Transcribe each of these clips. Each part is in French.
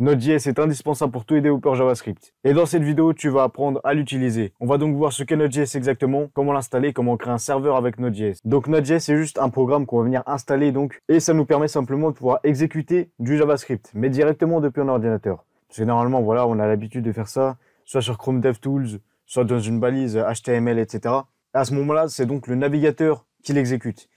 Node.js est indispensable pour tout aider per JavaScript. Et dans cette vidéo, tu vas apprendre à l'utiliser. On va donc voir ce qu'est Node.js exactement, comment l'installer, comment créer un serveur avec Node.js. Donc Node.js c'est juste un programme qu'on va venir installer donc et ça nous permet simplement de pouvoir exécuter du JavaScript mais directement depuis un ordinateur. Parce que normalement voilà, on a l'habitude de faire ça soit sur Chrome DevTools, soit dans une balise HTML etc. À ce moment-là, c'est donc le navigateur qui l'exécute.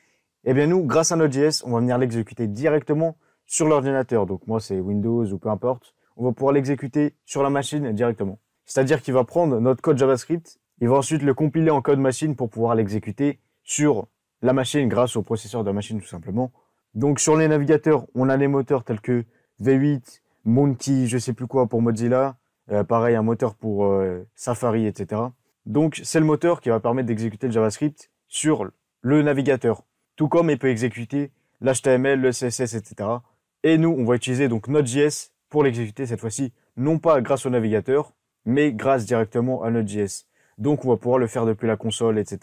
Et eh bien nous, grâce à Node.js, on va venir l'exécuter directement sur l'ordinateur. Donc moi, c'est Windows ou peu importe. On va pouvoir l'exécuter sur la machine directement. C'est-à-dire qu'il va prendre notre code JavaScript, il va ensuite le compiler en code machine pour pouvoir l'exécuter sur la machine grâce au processeur de la machine tout simplement. Donc sur les navigateurs, on a les moteurs tels que V8, Monty, je sais plus quoi pour Mozilla, euh, pareil un moteur pour euh, Safari, etc. Donc c'est le moteur qui va permettre d'exécuter le JavaScript sur le navigateur, tout comme il peut exécuter l'HTML, le CSS, etc. Et nous, on va utiliser donc Node.js pour l'exécuter cette fois-ci, non pas grâce au navigateur, mais grâce directement à Node.js. Donc on va pouvoir le faire depuis la console, etc.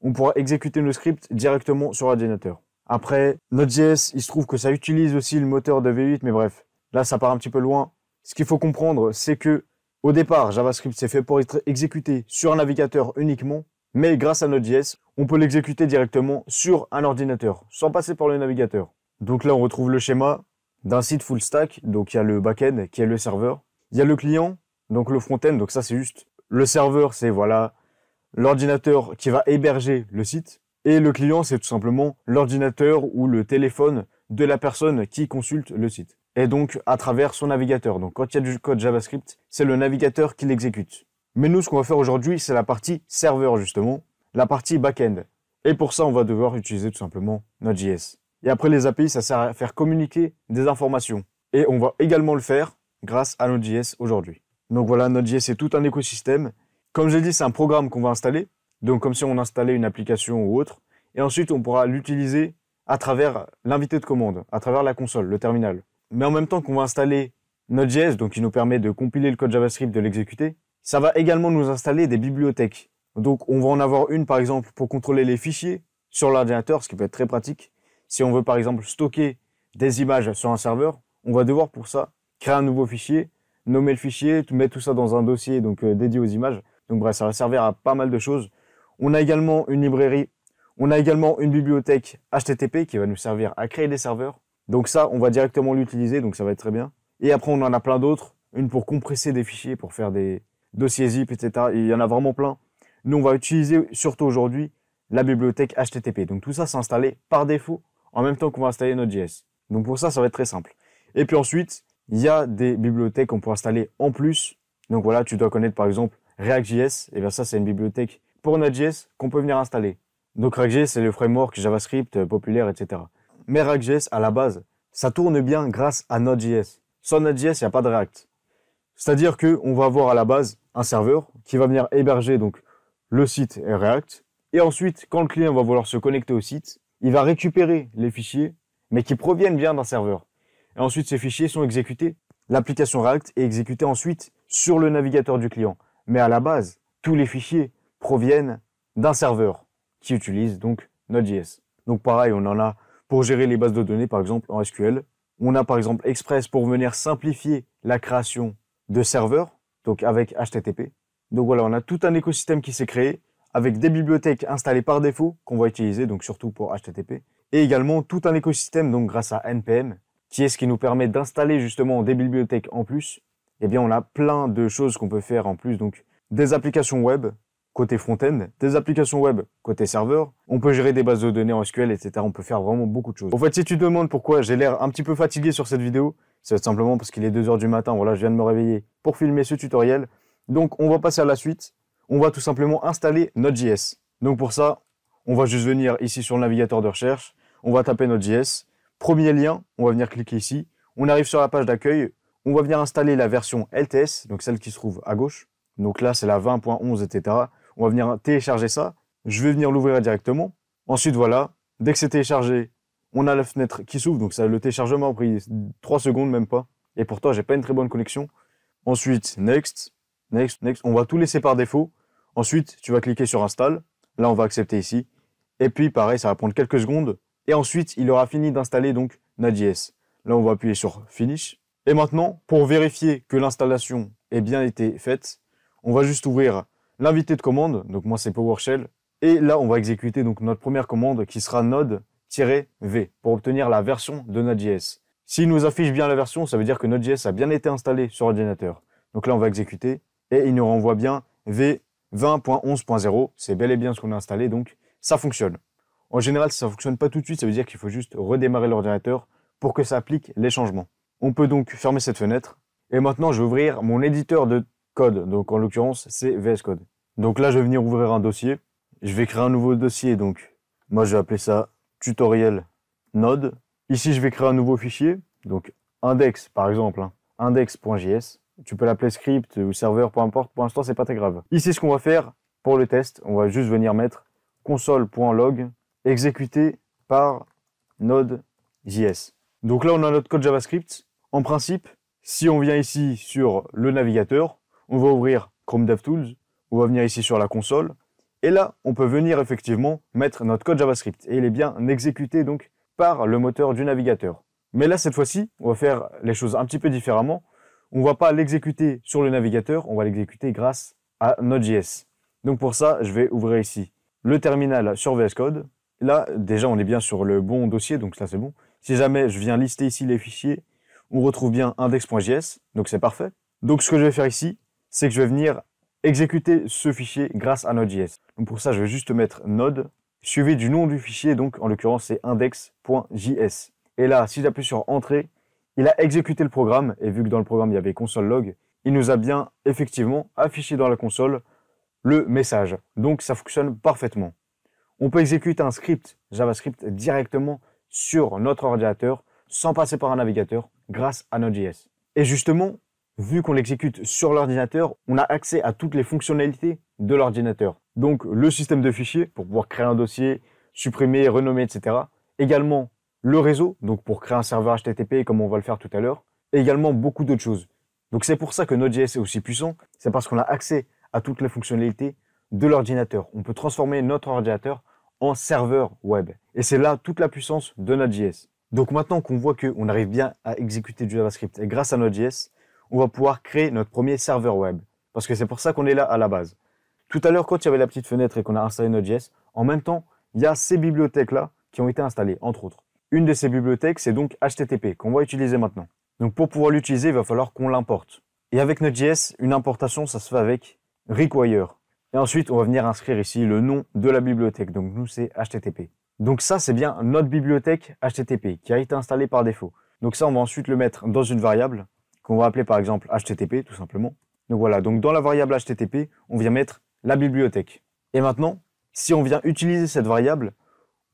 On pourra exécuter nos script directement sur l'ordinateur. Après, Node.js, il se trouve que ça utilise aussi le moteur de V8, mais bref, là ça part un petit peu loin. Ce qu'il faut comprendre, c'est que au départ, JavaScript s'est fait pour être exécuté sur un navigateur uniquement, mais grâce à Node.js, on peut l'exécuter directement sur un ordinateur, sans passer par le navigateur. Donc là, on retrouve le schéma d'un site full stack. Donc il y a le back-end qui est le serveur. Il y a le client, donc le front-end. Donc ça, c'est juste le serveur, c'est voilà l'ordinateur qui va héberger le site. Et le client, c'est tout simplement l'ordinateur ou le téléphone de la personne qui consulte le site. Et donc à travers son navigateur. Donc quand il y a du code JavaScript, c'est le navigateur qui l'exécute. Mais nous, ce qu'on va faire aujourd'hui, c'est la partie serveur justement, la partie back-end. Et pour ça, on va devoir utiliser tout simplement Node.js. Et après, les API, ça sert à faire communiquer des informations. Et on va également le faire grâce à Node.js aujourd'hui. Donc voilà, Node.js, est tout un écosystème. Comme je l'ai dit, c'est un programme qu'on va installer. Donc comme si on installait une application ou autre. Et ensuite, on pourra l'utiliser à travers l'invité de commande, à travers la console, le terminal. Mais en même temps qu'on va installer Node.js, donc qui nous permet de compiler le code JavaScript, de l'exécuter, ça va également nous installer des bibliothèques. Donc on va en avoir une par exemple pour contrôler les fichiers sur l'ordinateur, ce qui peut être très pratique. Si on veut par exemple stocker des images sur un serveur, on va devoir pour ça créer un nouveau fichier, nommer le fichier, mettre tout ça dans un dossier donc euh, dédié aux images. Donc bref, ça va servir à pas mal de choses. On a également une librairie, on a également une bibliothèque HTTP qui va nous servir à créer des serveurs. Donc ça, on va directement l'utiliser, donc ça va être très bien. Et après, on en a plein d'autres. Une pour compresser des fichiers, pour faire des dossiers zip, etc. Il y en a vraiment plein. Nous, on va utiliser surtout aujourd'hui la bibliothèque HTTP. Donc tout ça, c'est installé par défaut en même temps qu'on va installer Node.js. Donc pour ça, ça va être très simple. Et puis ensuite, il y a des bibliothèques qu'on peut installer en plus. Donc voilà, tu dois connaître par exemple React.js. Et bien ça, c'est une bibliothèque pour Node.js qu'on peut venir installer. Donc React.js, c'est le framework JavaScript euh, populaire, etc. Mais React.js, à la base, ça tourne bien grâce à Node.js. Sans Node.js, il n'y a pas de React. C'est-à-dire qu'on va avoir à la base un serveur qui va venir héberger donc le site React. Et ensuite, quand le client va vouloir se connecter au site, il va récupérer les fichiers, mais qui proviennent bien d'un serveur. Et ensuite, ces fichiers sont exécutés. L'application React est exécutée ensuite sur le navigateur du client. Mais à la base, tous les fichiers proviennent d'un serveur qui utilise donc Node.js. Donc pareil, on en a pour gérer les bases de données, par exemple en SQL. On a par exemple Express pour venir simplifier la création de serveurs, donc avec HTTP. Donc voilà, on a tout un écosystème qui s'est créé avec des bibliothèques installées par défaut qu'on va utiliser, donc surtout pour HTTP, et également tout un écosystème, donc grâce à NPM, qui est ce qui nous permet d'installer justement des bibliothèques en plus. Eh bien, on a plein de choses qu'on peut faire en plus, donc des applications web côté front-end, des applications web côté serveur, on peut gérer des bases de données en SQL, etc. On peut faire vraiment beaucoup de choses. En fait, si tu te demandes pourquoi j'ai l'air un petit peu fatigué sur cette vidéo, c'est simplement parce qu'il est 2h du matin, voilà, je viens de me réveiller pour filmer ce tutoriel. Donc, on va passer à la suite on va tout simplement installer Node.js. Donc pour ça, on va juste venir ici sur le navigateur de recherche, on va taper Node.js. Premier lien, on va venir cliquer ici. On arrive sur la page d'accueil, on va venir installer la version LTS, donc celle qui se trouve à gauche. Donc là, c'est la 20.11, etc. On va venir télécharger ça. Je vais venir l'ouvrir directement. Ensuite, voilà, dès que c'est téléchargé, on a la fenêtre qui s'ouvre, donc ça, le téléchargement a pris 3 secondes, même pas. Et pourtant, j'ai pas une très bonne connexion. Ensuite, next next, next. On va tout laisser par défaut. Ensuite, tu vas cliquer sur Install. Là, on va accepter ici. Et puis, pareil, ça va prendre quelques secondes. Et ensuite, il aura fini d'installer donc Node.js. Là, on va appuyer sur Finish. Et maintenant, pour vérifier que l'installation ait bien été faite, on va juste ouvrir l'invité de commande. Donc moi, c'est PowerShell. Et là, on va exécuter donc notre première commande qui sera node-v pour obtenir la version de Node.js. S'il nous affiche bien la version, ça veut dire que Node.js a bien été installé sur ordinateur. Donc là, on va exécuter et il nous renvoie bien V20.11.0. C'est bel et bien ce qu'on a installé, donc ça fonctionne. En général, si ça ne fonctionne pas tout de suite, ça veut dire qu'il faut juste redémarrer l'ordinateur pour que ça applique les changements. On peut donc fermer cette fenêtre. Et maintenant, je vais ouvrir mon éditeur de code. Donc en l'occurrence, c'est VS Code. Donc là, je vais venir ouvrir un dossier. Je vais créer un nouveau dossier. Donc moi, je vais appeler ça tutoriel node. Ici, je vais créer un nouveau fichier. Donc index, par exemple, hein. index.js. Tu peux l'appeler script ou serveur, peu importe. Pour l'instant, c'est pas très grave. Ici, ce qu'on va faire pour le test, on va juste venir mettre console.log exécuté par Node.js. Donc là, on a notre code JavaScript. En principe, si on vient ici sur le navigateur, on va ouvrir Chrome DevTools, on va venir ici sur la console, et là, on peut venir effectivement mettre notre code JavaScript, et il est bien exécuté donc par le moteur du navigateur. Mais là, cette fois-ci, on va faire les choses un petit peu différemment on ne va pas l'exécuter sur le navigateur, on va l'exécuter grâce à Node.js. Donc pour ça, je vais ouvrir ici le terminal sur VS Code. Là, déjà, on est bien sur le bon dossier, donc ça, c'est bon. Si jamais je viens lister ici les fichiers, on retrouve bien index.js, donc c'est parfait. Donc ce que je vais faire ici, c'est que je vais venir exécuter ce fichier grâce à Node.js. Donc pour ça, je vais juste mettre Node, suivi du nom du fichier, donc en l'occurrence c'est index.js. Et là, si j'appuie sur Entrée, il a exécuté le programme, et vu que dans le programme il y avait console log, il nous a bien effectivement affiché dans la console le message. Donc ça fonctionne parfaitement. On peut exécuter un script JavaScript directement sur notre ordinateur sans passer par un navigateur grâce à Node.js. Et justement, vu qu'on l'exécute sur l'ordinateur, on a accès à toutes les fonctionnalités de l'ordinateur. Donc le système de fichiers pour pouvoir créer un dossier, supprimer, renommer, etc. Également le réseau, donc pour créer un serveur HTTP comme on va le faire tout à l'heure, et également beaucoup d'autres choses. Donc c'est pour ça que Node.js est aussi puissant, c'est parce qu'on a accès à toutes les fonctionnalités de l'ordinateur. On peut transformer notre ordinateur en serveur web. Et c'est là toute la puissance de Node.js. Donc maintenant qu'on voit qu'on arrive bien à exécuter du JavaScript et grâce à Node.js, on va pouvoir créer notre premier serveur web. Parce que c'est pour ça qu'on est là à la base. Tout à l'heure, quand il y avait la petite fenêtre et qu'on a installé Node.js, en même temps, il y a ces bibliothèques-là qui ont été installées, entre autres. Une de ces bibliothèques, c'est donc HTTP, qu'on va utiliser maintenant. Donc pour pouvoir l'utiliser, il va falloir qu'on l'importe. Et avec Node.js, une importation, ça se fait avec require. Et ensuite, on va venir inscrire ici le nom de la bibliothèque. Donc nous, c'est HTTP. Donc ça, c'est bien notre bibliothèque HTTP qui a été installée par défaut. Donc ça, on va ensuite le mettre dans une variable qu'on va appeler par exemple HTTP, tout simplement. Donc voilà, donc dans la variable HTTP, on vient mettre la bibliothèque. Et maintenant, si on vient utiliser cette variable,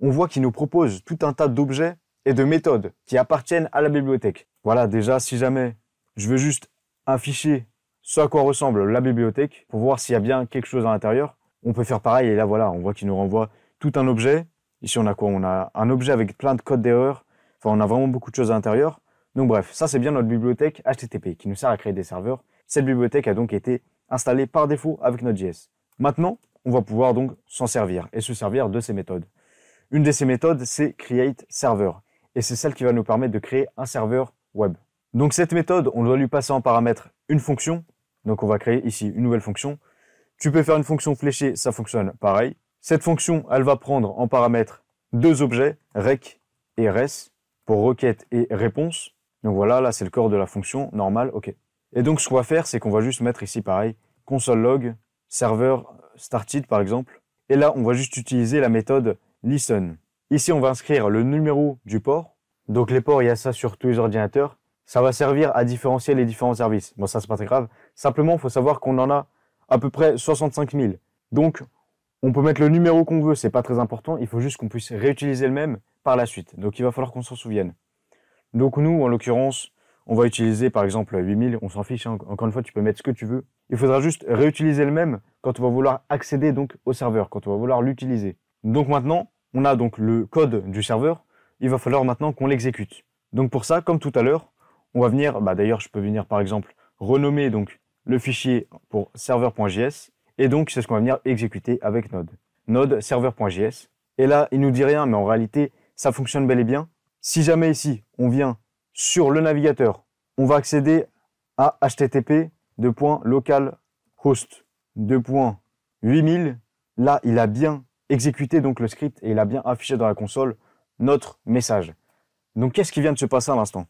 on voit qu'il nous propose tout un tas d'objets et de méthodes qui appartiennent à la bibliothèque. Voilà, déjà, si jamais je veux juste afficher ce à quoi ressemble la bibliothèque pour voir s'il y a bien quelque chose à l'intérieur, on peut faire pareil. Et là, voilà, on voit qu'il nous renvoie tout un objet. Ici, on a quoi On a un objet avec plein de codes d'erreur. Enfin, on a vraiment beaucoup de choses à l'intérieur. Donc bref, ça c'est bien notre bibliothèque HTTP qui nous sert à créer des serveurs. Cette bibliothèque a donc été installée par défaut avec Node.js. Maintenant, on va pouvoir donc s'en servir et se servir de ces méthodes. Une de ces méthodes, c'est Create Server. Et c'est celle qui va nous permettre de créer un serveur web. Donc cette méthode, on doit lui passer en paramètre une fonction. Donc on va créer ici une nouvelle fonction. Tu peux faire une fonction fléchée, ça fonctionne pareil. Cette fonction, elle va prendre en paramètre deux objets, rec et res, pour requête et réponse. Donc voilà, là c'est le corps de la fonction, normale. ok. Et donc ce qu'on va faire, c'est qu'on va juste mettre ici pareil, console log, serveur started par exemple. Et là, on va juste utiliser la méthode Listen. Ici, on va inscrire le numéro du port. Donc les ports, il y a ça sur tous les ordinateurs. Ça va servir à différencier les différents services. Bon, ça, c'est pas très grave. Simplement, il faut savoir qu'on en a à peu près 65 000. Donc, on peut mettre le numéro qu'on veut, c'est pas très important. Il faut juste qu'on puisse réutiliser le même par la suite. Donc, il va falloir qu'on s'en souvienne. Donc, nous, en l'occurrence, on va utiliser par exemple 8000, on s'en fiche, hein. encore une fois, tu peux mettre ce que tu veux. Il faudra juste réutiliser le même quand on va vouloir accéder donc au serveur, quand on va vouloir l'utiliser. Donc maintenant, on a donc le code du serveur, il va falloir maintenant qu'on l'exécute. Donc pour ça, comme tout à l'heure, on va venir, bah, d'ailleurs je peux venir par exemple renommer donc le fichier pour serveur.js, et donc c'est ce qu'on va venir exécuter avec Node. Node serveur.js, et là il nous dit rien, mais en réalité ça fonctionne bel et bien. Si jamais ici on vient sur le navigateur, on va accéder à http de point localhost Là, il a bien exécuter donc le script et il a bien affiché dans la console notre message. Donc qu'est-ce qui vient de se passer à l'instant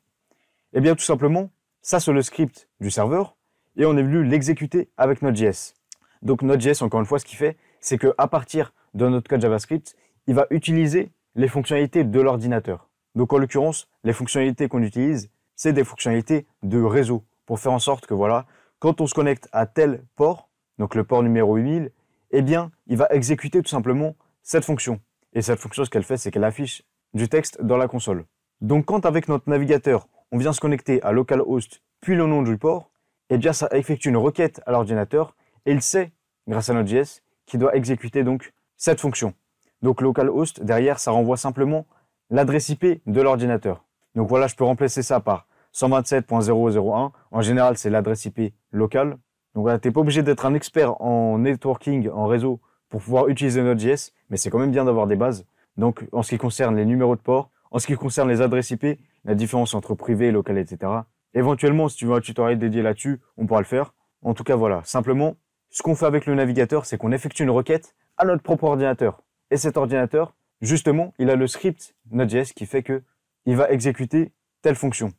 Eh bien tout simplement, ça c'est le script du serveur et on est venu l'exécuter avec Node.js. Donc Node.js, encore une fois, ce qu'il fait, c'est qu'à partir de notre code JavaScript, il va utiliser les fonctionnalités de l'ordinateur. Donc en l'occurrence, les fonctionnalités qu'on utilise, c'est des fonctionnalités de réseau pour faire en sorte que voilà, quand on se connecte à tel port, donc le port numéro 8000, eh bien, il va exécuter tout simplement cette fonction. Et cette fonction, ce qu'elle fait, c'est qu'elle affiche du texte dans la console. Donc quand avec notre navigateur, on vient se connecter à localhost puis le nom du port, eh bien ça effectue une requête à l'ordinateur et il sait, grâce à notre JS, qu'il doit exécuter donc cette fonction. Donc localhost, derrière, ça renvoie simplement l'adresse IP de l'ordinateur. Donc voilà, je peux remplacer ça par 127.001. En général, c'est l'adresse IP locale. Donc tu n'es pas obligé d'être un expert en networking, en réseau, pour pouvoir utiliser Node.js, mais c'est quand même bien d'avoir des bases. Donc en ce qui concerne les numéros de port, en ce qui concerne les adresses IP, la différence entre privé et local, etc. Éventuellement, si tu veux un tutoriel dédié là-dessus, on pourra le faire. En tout cas, voilà. Simplement, ce qu'on fait avec le navigateur, c'est qu'on effectue une requête à notre propre ordinateur. Et cet ordinateur, justement, il a le script Node.js qui fait qu'il va exécuter telle fonction.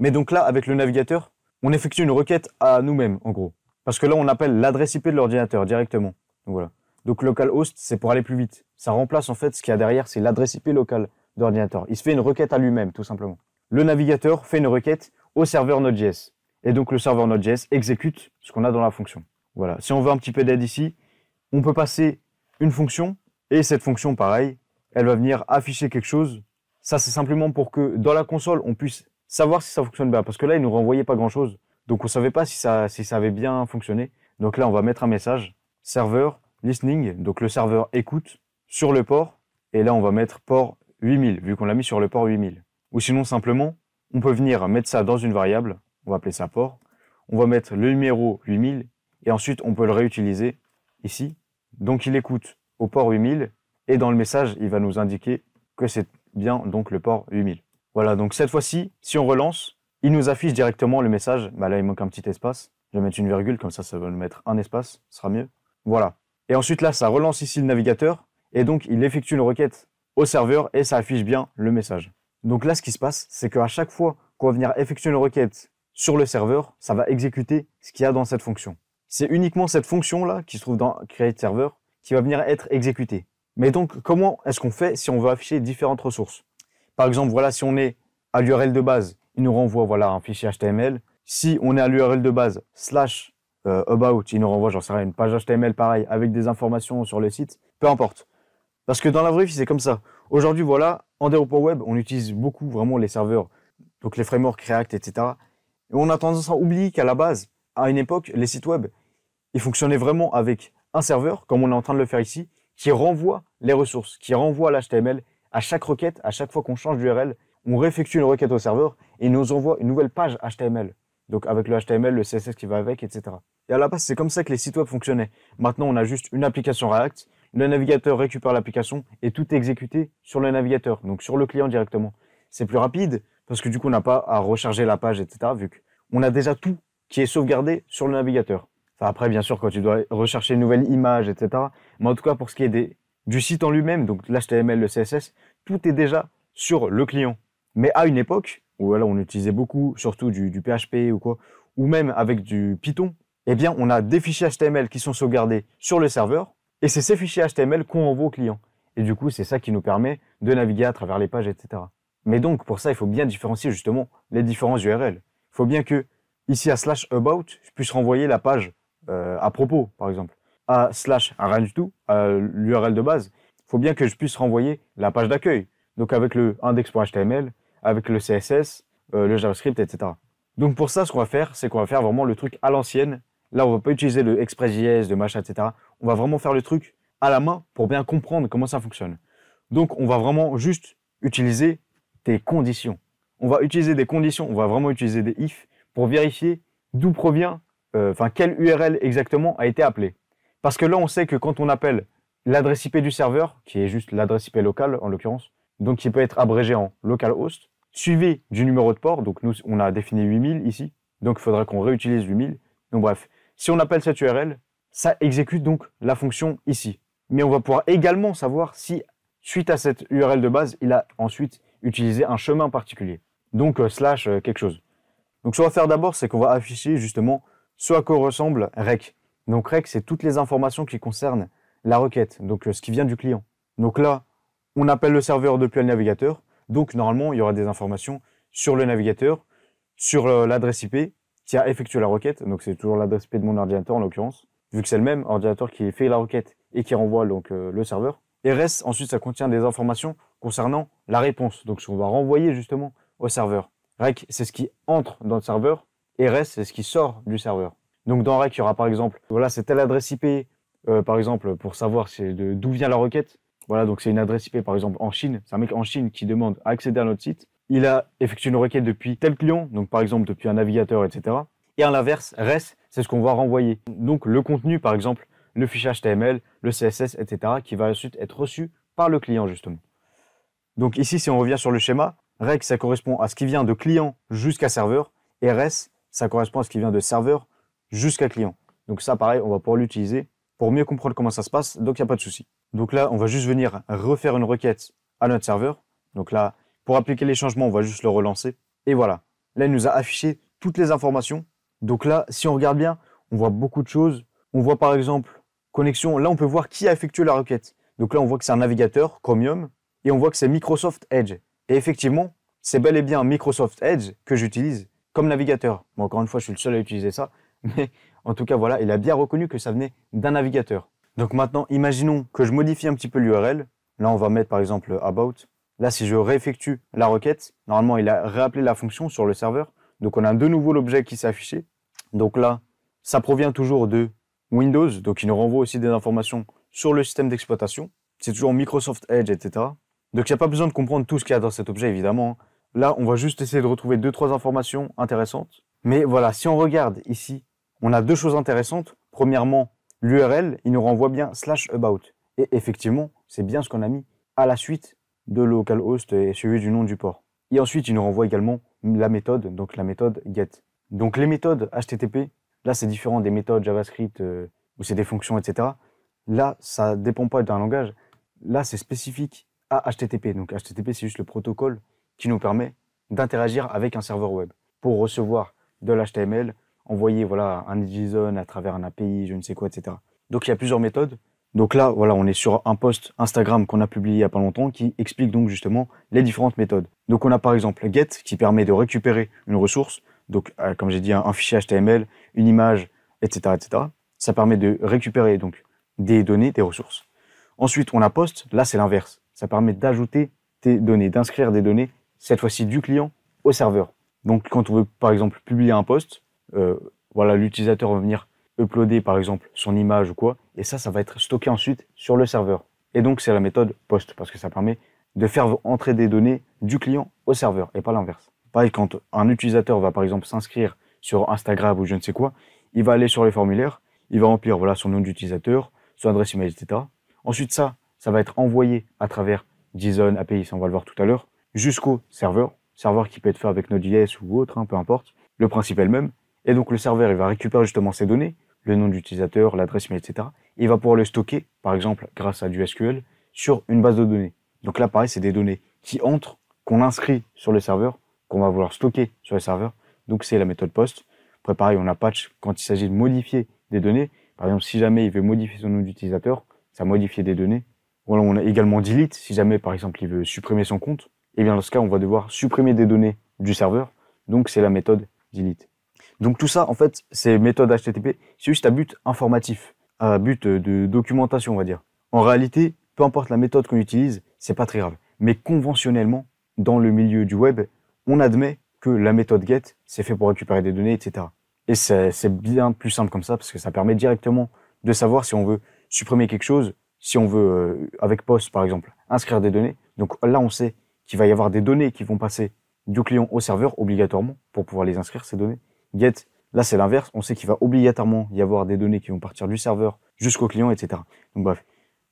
Mais donc là, avec le navigateur, on effectue une requête à nous-mêmes, en gros. Parce que là, on appelle l'adresse IP de l'ordinateur directement. Donc, voilà. Donc localhost, c'est pour aller plus vite. Ça remplace en fait ce qu'il y a derrière, c'est l'adresse IP locale d'ordinateur. Il se fait une requête à lui-même, tout simplement. Le navigateur fait une requête au serveur Node.js. Et donc le serveur Node.js exécute ce qu'on a dans la fonction. Voilà. Si on veut un petit peu d'aide ici, on peut passer une fonction et cette fonction, pareil, elle va venir afficher quelque chose. Ça, c'est simplement pour que dans la console, on puisse savoir si ça fonctionne bien. Parce que là, il ne nous renvoyait pas grand-chose. Donc on savait pas si ça, si ça avait bien fonctionné. Donc là, on va mettre un message serveur listening. Donc le serveur écoute sur le port. Et là, on va mettre port 8000, vu qu'on l'a mis sur le port 8000. Ou sinon, simplement, on peut venir mettre ça dans une variable. On va appeler ça port. On va mettre le numéro 8000. Et ensuite, on peut le réutiliser ici. Donc il écoute au port 8000. Et dans le message, il va nous indiquer que c'est bien donc le port 8000. Voilà, donc cette fois-ci, si on relance, il nous affiche directement le message. Bah là, il manque un petit espace. Je vais mettre une virgule, comme ça, ça va nous mettre un espace, ce sera mieux. Voilà. Et ensuite, là, ça relance ici le navigateur. Et donc, il effectue une requête au serveur et ça affiche bien le message. Donc là, ce qui se passe, c'est qu'à chaque fois qu'on va venir effectuer une requête sur le serveur, ça va exécuter ce qu'il y a dans cette fonction. C'est uniquement cette fonction-là qui se trouve dans Create Server qui va venir être exécutée. Mais donc, comment est-ce qu'on fait si on veut afficher différentes ressources Par exemple, voilà, si on est à l'URL de base, il nous renvoie voilà, un fichier HTML. Si on est à l'URL de base, slash euh, about, il nous renvoie, j'en sais rien, une page HTML pareil, avec des informations sur le site, peu importe. Parce que dans la vraie vie, c'est comme ça. Aujourd'hui, voilà, en développement web, on utilise beaucoup vraiment les serveurs, donc les frameworks React, etc. Et on a tendance à oublier qu'à la base, à une époque, les sites web, ils fonctionnaient vraiment avec un serveur, comme on est en train de le faire ici, qui renvoie les ressources, qui renvoie l'HTML à chaque requête, à chaque fois qu'on change d'URL, on réeffectue une requête au serveur et il nous envoie une nouvelle page HTML. Donc avec le HTML, le CSS qui va avec, etc. Et à la base, c'est comme ça que les sites web fonctionnaient. Maintenant, on a juste une application React, le navigateur récupère l'application et tout est exécuté sur le navigateur, donc sur le client directement. C'est plus rapide parce que du coup, on n'a pas à recharger la page, etc. Vu qu'on a déjà tout qui est sauvegardé sur le navigateur. Enfin, après, bien sûr, quand tu dois rechercher une nouvelle image, etc. Mais en tout cas, pour ce qui est du site en lui-même, donc l'HTML, le CSS, tout est déjà sur le client. Mais à une époque où on utilisait beaucoup, surtout du, PHP ou quoi, ou même avec du Python, eh bien, on a des fichiers HTML qui sont sauvegardés sur le serveur, et c'est ces fichiers HTML qu'on envoie au client. Et du coup, c'est ça qui nous permet de naviguer à travers les pages, etc. Mais donc, pour ça, il faut bien différencier justement les différents URL. Il faut bien que, ici à slash about, je puisse renvoyer la page euh, à propos, par exemple, à slash rien du tout, à l'URL de base. Il faut bien que je puisse renvoyer la page d'accueil. Donc avec le index.html, avec le CSS, euh, le JavaScript, etc. Donc pour ça, ce qu'on va faire, c'est qu'on va faire vraiment le truc à l'ancienne. Là, on va pas utiliser le ExpressJS, de machin, etc. On va vraiment faire le truc à la main pour bien comprendre comment ça fonctionne. Donc on va vraiment juste utiliser des conditions. On va utiliser des conditions, on va vraiment utiliser des if pour vérifier d'où provient, euh, enfin quelle URL exactement a été appelée. Parce que là, on sait que quand on appelle l'adresse IP du serveur, qui est juste l'adresse IP locale en l'occurrence, donc qui peut être abrégé en localhost, suivi du numéro de port. Donc nous, on a défini 8000 ici, donc il faudrait qu'on réutilise 8000. Donc bref, si on appelle cette URL, ça exécute donc la fonction ici. Mais on va pouvoir également savoir si, suite à cette URL de base, il a ensuite utilisé un chemin particulier. Donc euh, slash euh, quelque chose. Donc ce qu'on va faire d'abord, c'est qu'on va afficher justement ce à ressemble REC. Donc REC, c'est toutes les informations qui concernent la requête, donc euh, ce qui vient du client. Donc là, on appelle le serveur depuis le navigateur. Donc, normalement, il y aura des informations sur le navigateur, sur euh, l'adresse IP qui a effectué la requête. Donc, c'est toujours l'adresse IP de mon ordinateur, en l'occurrence, vu que c'est le même ordinateur qui fait la requête et qui renvoie donc euh, le serveur. Et ensuite, ça contient des informations concernant la réponse. Donc, ce qu'on va renvoyer justement au serveur. REC, c'est ce qui entre dans le serveur et REST, c'est ce qui sort du serveur. Donc, dans REC, il y aura par exemple, voilà, c'est telle adresse IP, euh, par exemple, pour savoir d'où vient la requête. Voilà, donc c'est une adresse IP, par exemple, en Chine. C'est un mec en Chine qui demande à accéder à notre site. Il a effectué une requête depuis tel client, donc par exemple depuis un navigateur, etc. Et à l'inverse, REST, c'est ce qu'on va renvoyer. Donc le contenu, par exemple, le fichier HTML, le CSS, etc., qui va ensuite être reçu par le client, justement. Donc ici, si on revient sur le schéma, REC, ça correspond à ce qui vient de client jusqu'à serveur, et REST, ça correspond à ce qui vient de serveur jusqu'à client. Donc ça, pareil, on va pouvoir l'utiliser pour mieux comprendre comment ça se passe, donc il n'y a pas de souci. Donc là, on va juste venir refaire une requête à notre serveur. Donc là, pour appliquer les changements, on va juste le relancer. Et voilà, là, il nous a affiché toutes les informations. Donc là, si on regarde bien, on voit beaucoup de choses. On voit par exemple connexion. Là, on peut voir qui a effectué la requête. Donc là, on voit que c'est un navigateur, Chromium, et on voit que c'est Microsoft Edge. Et effectivement, c'est bel et bien Microsoft Edge que j'utilise comme navigateur. Bon, encore une fois, je suis le seul à utiliser ça, mais en tout cas, voilà, il a bien reconnu que ça venait d'un navigateur. Donc maintenant, imaginons que je modifie un petit peu l'URL. Là, on va mettre par exemple about. Là, si je réeffectue la requête, normalement, il a réappelé la fonction sur le serveur. Donc on a de nouveau l'objet qui s'est affiché. Donc là, ça provient toujours de Windows, donc il nous renvoie aussi des informations sur le système d'exploitation. C'est toujours Microsoft Edge, etc. Donc il n'y a pas besoin de comprendre tout ce qu'il y a dans cet objet, évidemment. Là, on va juste essayer de retrouver deux, trois informations intéressantes. Mais voilà, si on regarde ici on a deux choses intéressantes. Premièrement, l'URL, il nous renvoie bien slash about. Et effectivement, c'est bien ce qu'on a mis à la suite de localhost et suivi du nom du port. Et ensuite, il nous renvoie également la méthode, donc la méthode get. Donc les méthodes HTTP, là c'est différent des méthodes JavaScript euh, où c'est des fonctions, etc. Là, ça ne dépend pas d'un langage. Là, c'est spécifique à HTTP. Donc HTTP, c'est juste le protocole qui nous permet d'interagir avec un serveur web pour recevoir de l'HTML, envoyer voilà, un JSON à travers un API, je ne sais quoi, etc. Donc il y a plusieurs méthodes. Donc là, voilà, on est sur un post Instagram qu'on a publié il n'y a pas longtemps qui explique donc justement les différentes méthodes. Donc on a par exemple get qui permet de récupérer une ressource, donc euh, comme j'ai dit, un, fichier HTML, une image, etc., etc. Ça permet de récupérer donc des données, des ressources. Ensuite, on a post, là c'est l'inverse. Ça permet d'ajouter des données, d'inscrire des données, cette fois-ci du client au serveur. Donc quand on veut par exemple publier un post, euh, voilà, l'utilisateur va venir uploader par exemple son image ou quoi, et ça, ça va être stocké ensuite sur le serveur. Et donc c'est la méthode POST, parce que ça permet de faire entrer des données du client au serveur, et pas l'inverse. Pareil, quand un utilisateur va par exemple s'inscrire sur Instagram ou je ne sais quoi, il va aller sur les formulaires, il va remplir voilà, son nom d'utilisateur, son adresse email, etc. Ensuite ça, ça va être envoyé à travers JSON, API, ça on va le voir tout à l'heure, jusqu'au serveur, serveur qui peut être fait avec Node.js ou autre, hein, peu importe. Le principe est le même, et donc le serveur, il va récupérer justement ces données, le nom d'utilisateur, l'adresse mail, etc. Et il va pouvoir le stocker, par exemple, grâce à du SQL, sur une base de données. Donc là, pareil, c'est des données qui entrent, qu'on inscrit sur le serveur, qu'on va vouloir stocker sur le serveur. Donc c'est la méthode POST. Après, pareil, on a patch quand il s'agit de modifier des données. Par exemple, si jamais il veut modifier son nom d'utilisateur, ça modifie des données. alors on a également delete, si jamais, par exemple, il veut supprimer son compte. Et eh bien, dans ce cas, on va devoir supprimer des données du serveur. Donc c'est la méthode delete. Donc tout ça, en fait, c'est méthode HTTP, c'est juste à but informatif, à but de documentation, on va dire. En réalité, peu importe la méthode qu'on utilise, c'est pas très grave. Mais conventionnellement, dans le milieu du web, on admet que la méthode get, c'est fait pour récupérer des données, etc. Et c'est bien plus simple comme ça, parce que ça permet directement de savoir si on veut supprimer quelque chose, si on veut, euh, avec POST par exemple, inscrire des données. Donc là, on sait qu'il va y avoir des données qui vont passer du client au serveur obligatoirement pour pouvoir les inscrire, ces données get. Là, c'est l'inverse. On sait qu'il va obligatoirement y avoir des données qui vont partir du serveur jusqu'au client, etc. Donc, bref.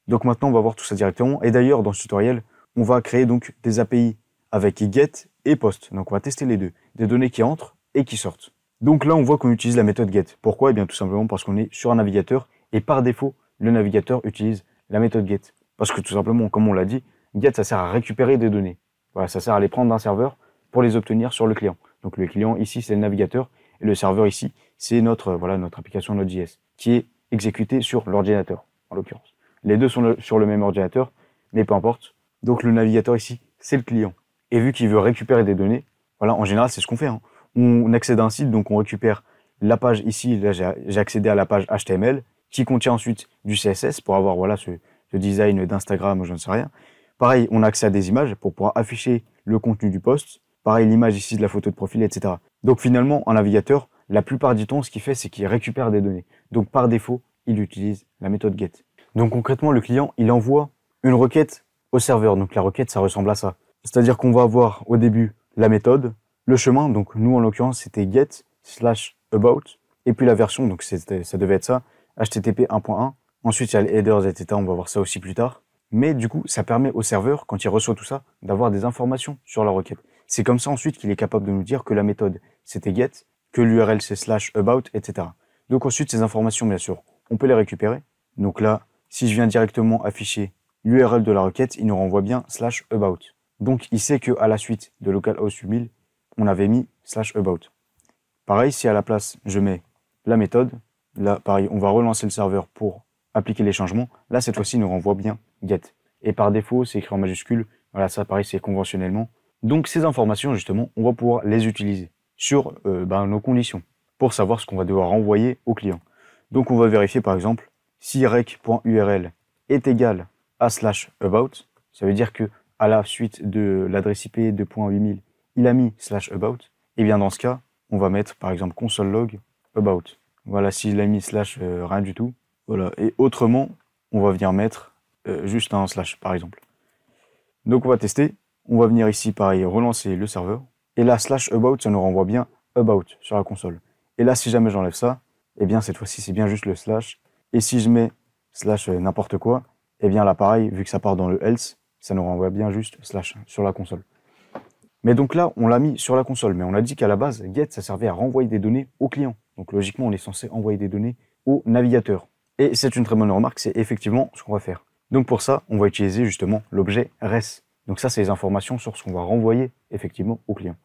Donc, maintenant, on va voir tout ça directement. Et d'ailleurs, dans ce tutoriel, on va créer donc des API avec get et post. Donc, on va tester les deux. Des données qui entrent et qui sortent. Donc là, on voit qu'on utilise la méthode get. Pourquoi Eh bien, tout simplement parce qu'on est sur un navigateur et par défaut, le navigateur utilise la méthode get. Parce que tout simplement, comme on l'a dit, get, ça sert à récupérer des données. Voilà, ça sert à les prendre d'un serveur pour les obtenir sur le client. Donc le client ici, c'est le navigateur le serveur ici, c'est notre, euh, voilà, notre application Node.js qui est exécutée sur l'ordinateur, en l'occurrence. Les deux sont sur le même ordinateur, mais peu importe. Donc le navigateur ici, c'est le client. Et vu qu'il veut récupérer des données, voilà, en général, c'est ce qu'on fait. Hein. On accède à un site, donc on récupère la page ici. Là, j'ai accédé à la page HTML qui contient ensuite du CSS pour avoir voilà ce, design d'Instagram ou je ne sais rien. Pareil, on a accès à des images pour pouvoir afficher le contenu du poste. Pareil, l'image ici de la photo de profil, etc. Donc finalement, en navigateur, la plupart du temps, ce qu'il fait, c'est qu'il récupère des données. Donc par défaut, il utilise la méthode get. Donc concrètement, le client, il envoie une requête au serveur. Donc la requête, ça ressemble à ça. C'est-à-dire qu'on va avoir au début la méthode, le chemin. Donc nous, en l'occurrence, c'était get slash about. Et puis la version, donc ça devait être ça, HTTP 1.1. Ensuite, il y a les headers, etc. On va voir ça aussi plus tard. Mais du coup, ça permet au serveur, quand il reçoit tout ça, d'avoir des informations sur la requête. C'est comme ça ensuite qu'il est capable de nous dire que la méthode c'était get, que l'URL c'est slash about, etc. Donc ensuite, ces informations, bien sûr, on peut les récupérer. Donc là, si je viens directement afficher l'URL de la requête, il nous renvoie bien slash about. Donc il sait qu'à la suite de localhost 8000, on avait mis slash about. Pareil, si à la place, je mets la méthode, là, pareil, on va relancer le serveur pour appliquer les changements. Là, cette fois-ci, il nous renvoie bien get. Et par défaut, c'est écrit en majuscule. Voilà, ça, pareil, c'est conventionnellement. Donc ces informations, justement, on va pouvoir les utiliser sur euh, ben, nos conditions pour savoir ce qu'on va devoir envoyer au client. Donc on va vérifier par exemple si rec.url est égal à slash about, ça veut dire que à la suite de l'adresse IP .8000, il a mis slash about, et eh bien dans ce cas, on va mettre par exemple console log about. Voilà, s'il a mis slash euh, rien du tout, voilà. Et autrement, on va venir mettre euh, juste un slash par exemple. Donc on va tester on va venir ici, pareil, relancer le serveur. Et là, slash about, ça nous renvoie bien about sur la console. Et là, si jamais j'enlève ça, eh bien, cette fois-ci, c'est bien juste le slash. Et si je mets slash euh, n'importe quoi, eh bien là, pareil, vu que ça part dans le else, ça nous renvoie bien juste slash sur la console. Mais donc là, on l'a mis sur la console, mais on a dit qu'à la base, get, ça servait à renvoyer des données au client. Donc logiquement, on est censé envoyer des données au navigateur. Et c'est une très bonne remarque, c'est effectivement ce qu'on va faire. Donc pour ça, on va utiliser justement l'objet res. Donc ça, c'est les informations sur ce qu'on va renvoyer effectivement au client.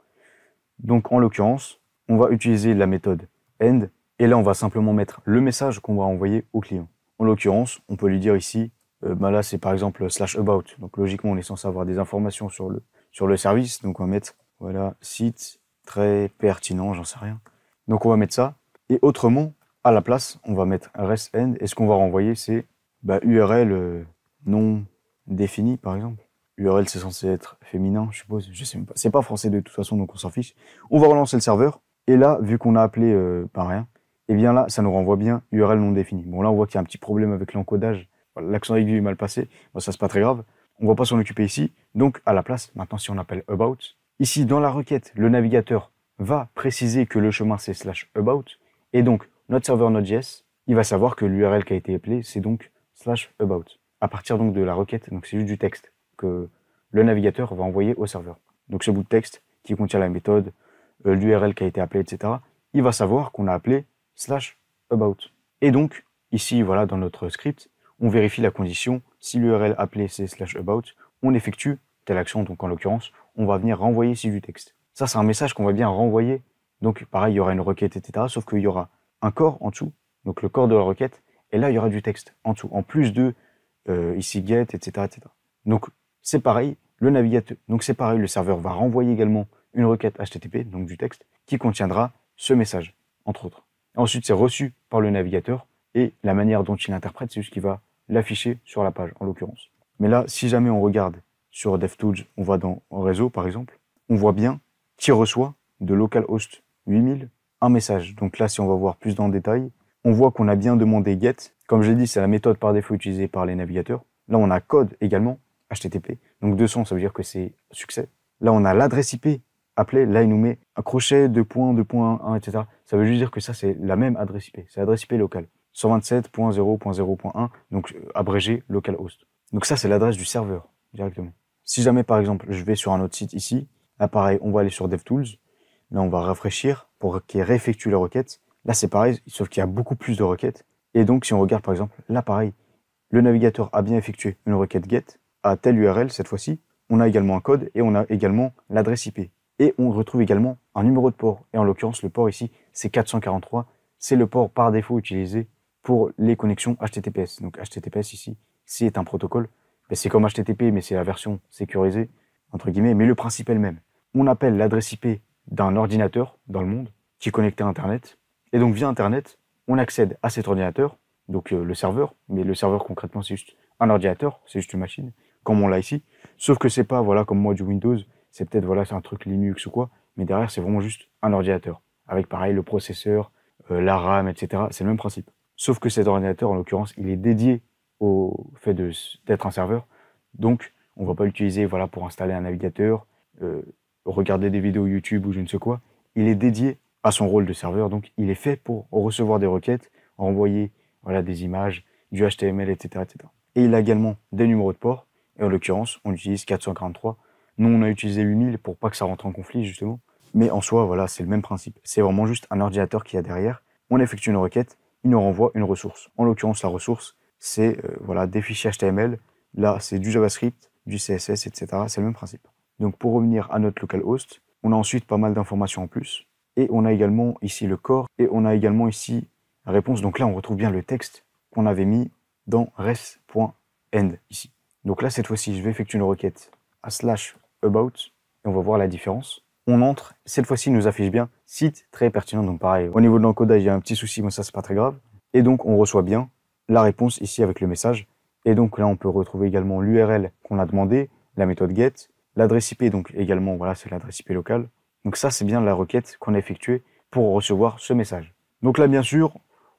Donc en l'occurrence, on va utiliser la méthode end, et là, on va simplement mettre le message qu'on va envoyer au client. En l'occurrence, on peut lui dire ici, euh, bah là, c'est par exemple slash about. Donc logiquement, on est censé avoir des informations sur le, sur le service. Donc on va mettre, voilà, site très pertinent, j'en sais rien. Donc on va mettre ça. Et autrement, à la place, on va mettre rest end, et ce qu'on va renvoyer, c'est bah, URL euh, non défini, par exemple. URL, c'est censé être féminin, je suppose. Je sais même pas. C'est pas français de toute façon, donc on s'en fiche. On va relancer le serveur. Et là, vu qu'on a appelé euh, rien, et eh bien là, ça nous renvoie bien URL non défini. Bon, là, on voit qu'il y a un petit problème avec l'encodage. L'accent aigu est mal passé. Bon, ça, c'est pas très grave. On va pas s'en occuper ici. Donc, à la place, maintenant, si on appelle about, ici, dans la requête, le navigateur va préciser que le chemin, c'est slash about. Et donc, notre serveur Node.js, il va savoir que l'URL qui a été appelée, c'est donc slash about. À partir donc de la requête, donc c'est juste du texte que le navigateur va envoyer au serveur. Donc ce bout de texte qui contient la méthode, euh, l'URL qui a été appelée, etc., il va savoir qu'on a appelé slash about. Et donc, ici, voilà, dans notre script, on vérifie la condition. Si l'URL appelée c'est slash about, on effectue telle action. Donc en l'occurrence, on va venir renvoyer ici du texte. Ça, c'est un message qu'on va bien renvoyer. Donc pareil, il y aura une requête, etc. Sauf qu'il y aura un corps en dessous, donc le corps de la requête, et là, il y aura du texte en dessous, en plus de euh, ici get, etc., etc. Donc c'est pareil, le navigateur, donc c'est pareil, le serveur va renvoyer également une requête HTTP, donc du texte, qui contiendra ce message, entre autres. Ensuite, c'est reçu par le navigateur et la manière dont il l'interprète, c'est juste qu'il va l'afficher sur la page, en l'occurrence. Mais là, si jamais on regarde sur DevTools, on va dans réseau, par exemple, on voit bien qui reçoit de localhost 8000 un message. Donc là, si on va voir plus dans le détail, on voit qu'on a bien demandé get. Comme je l'ai dit, c'est la méthode par défaut utilisée par les navigateurs. Là, on a code également HTTP. Donc 200, ça veut dire que c'est succès. Là, on a l'adresse IP appelée. Là, il nous met un crochet, deux points, deux etc. Ça veut juste dire que ça, c'est la même adresse IP. C'est l'adresse IP locale. 127.0.0.1, donc euh, abrégé localhost. Donc ça, c'est l'adresse du serveur directement. Si jamais, par exemple, je vais sur un autre site ici, là, pareil, on va aller sur DevTools. Là, on va rafraîchir pour qu'il réeffectue la requête. Là, c'est pareil, sauf qu'il y a beaucoup plus de requêtes. Et donc, si on regarde, par exemple, là, pareil, le navigateur a bien effectué une requête GET, à telle URL cette fois-ci, on a également un code et on a également l'adresse IP. Et on retrouve également un numéro de port. Et en l'occurrence, le port ici, c'est 443. C'est le port par défaut utilisé pour les connexions HTTPS. Donc HTTPS ici, c'est un protocole. Ben, c'est comme HTTP, mais c'est la version sécurisée, entre guillemets, mais le principe est le même. On appelle l'adresse IP d'un ordinateur dans le monde qui est connecté à Internet. Et donc via Internet, on accède à cet ordinateur, donc euh, le serveur, mais le serveur concrètement, c'est juste un ordinateur, c'est juste une machine comme on l'a ici. Sauf que c'est pas, voilà, comme moi, du Windows. C'est peut-être, voilà, c'est un truc Linux ou quoi. Mais derrière, c'est vraiment juste un ordinateur. Avec pareil, le processeur, euh, la RAM, etc. C'est le même principe. Sauf que cet ordinateur, en l'occurrence, il est dédié au fait d'être un serveur. Donc, on ne va pas l'utiliser voilà, pour installer un navigateur, euh, regarder des vidéos YouTube ou je ne sais quoi. Il est dédié à son rôle de serveur, donc il est fait pour recevoir des requêtes, envoyer voilà, des images, du HTML, etc., etc. Et il a également des numéros de port, et en l'occurrence, on utilise 443. Nous, on a utilisé 8000 pour pas que ça rentre en conflit, justement. Mais en soi, voilà, c'est le même principe. C'est vraiment juste un ordinateur qui a derrière. On effectue une requête, il nous renvoie une ressource. En l'occurrence, la ressource, c'est euh, voilà, des fichiers HTML. Là, c'est du JavaScript, du CSS, etc. C'est le même principe. Donc, pour revenir à notre localhost, on a ensuite pas mal d'informations en plus. Et on a également ici le corps et on a également ici la réponse. Donc là, on retrouve bien le texte qu'on avait mis dans res.end ici. Donc là, cette fois-ci, je vais effectuer une requête à slash about et on va voir la différence. On entre, cette fois-ci, nous affiche bien site très pertinent. Donc pareil, au niveau de l'encodage, il y a un petit souci, mais ça, c'est pas très grave. Et donc, on reçoit bien la réponse ici avec le message. Et donc là, on peut retrouver également l'URL qu'on a demandé, la méthode get, l'adresse IP, donc également, voilà, c'est l'adresse IP locale. Donc ça, c'est bien la requête qu'on a effectuée pour recevoir ce message. Donc là, bien sûr,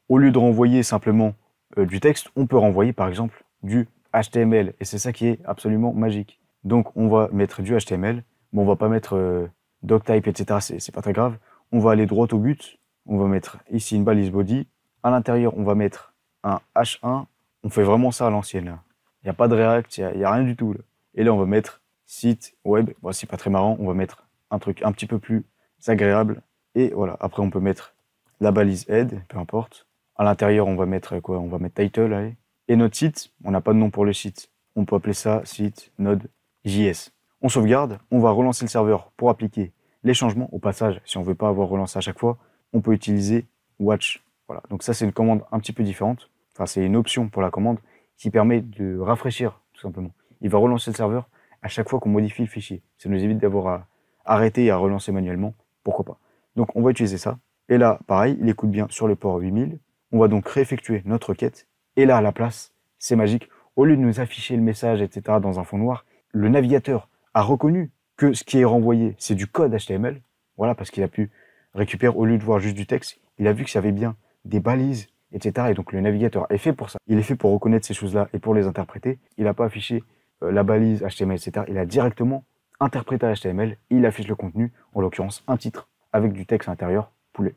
au lieu de renvoyer simplement euh, du texte, on peut renvoyer par exemple du HTML. Et c'est ça qui est absolument magique. Donc, on va mettre du HTML, mais on va pas mettre euh, doctype, etc. C'est pas très grave. On va aller droit au but. On va mettre ici une balise body. À l'intérieur, on va mettre un H1. On fait vraiment ça à l'ancienne. Il n'y a pas de React, il n'y a, rien du tout. Et là, on va mettre site, web. voici c'est pas très marrant. On va mettre un truc un petit peu plus agréable. Et voilà. Après, on peut mettre la balise head, peu importe. À l'intérieur, on va mettre quoi On va mettre title, allez. Et notre site, on n'a pas de nom pour le site. On peut appeler ça site node JS. On sauvegarde, on va relancer le serveur pour appliquer les changements. Au passage, si on ne veut pas avoir relancé à chaque fois, on peut utiliser watch. Voilà. Donc ça, c'est une commande un petit peu différente. Enfin, c'est une option pour la commande qui permet de rafraîchir, tout simplement. Il va relancer le serveur à chaque fois qu'on modifie le fichier. Ça nous évite d'avoir à arrêter et à relancer manuellement. Pourquoi pas Donc on va utiliser ça. Et là, pareil, il écoute bien sur le port 8000. On va donc réeffectuer notre requête et là, à la place, c'est magique. Au lieu de nous afficher le message, etc., dans un fond noir, le navigateur a reconnu que ce qui est renvoyé, c'est du code HTML. Voilà, parce qu'il a pu récupérer, au lieu de voir juste du texte, il a vu que ça avait bien des balises, etc. Et donc le navigateur est fait pour ça. Il est fait pour reconnaître ces choses-là et pour les interpréter. Il n'a pas affiché euh, la balise HTML, etc. Il a directement interprété HTML. Il affiche le contenu, en l'occurrence un titre, avec du texte intérieur poulet.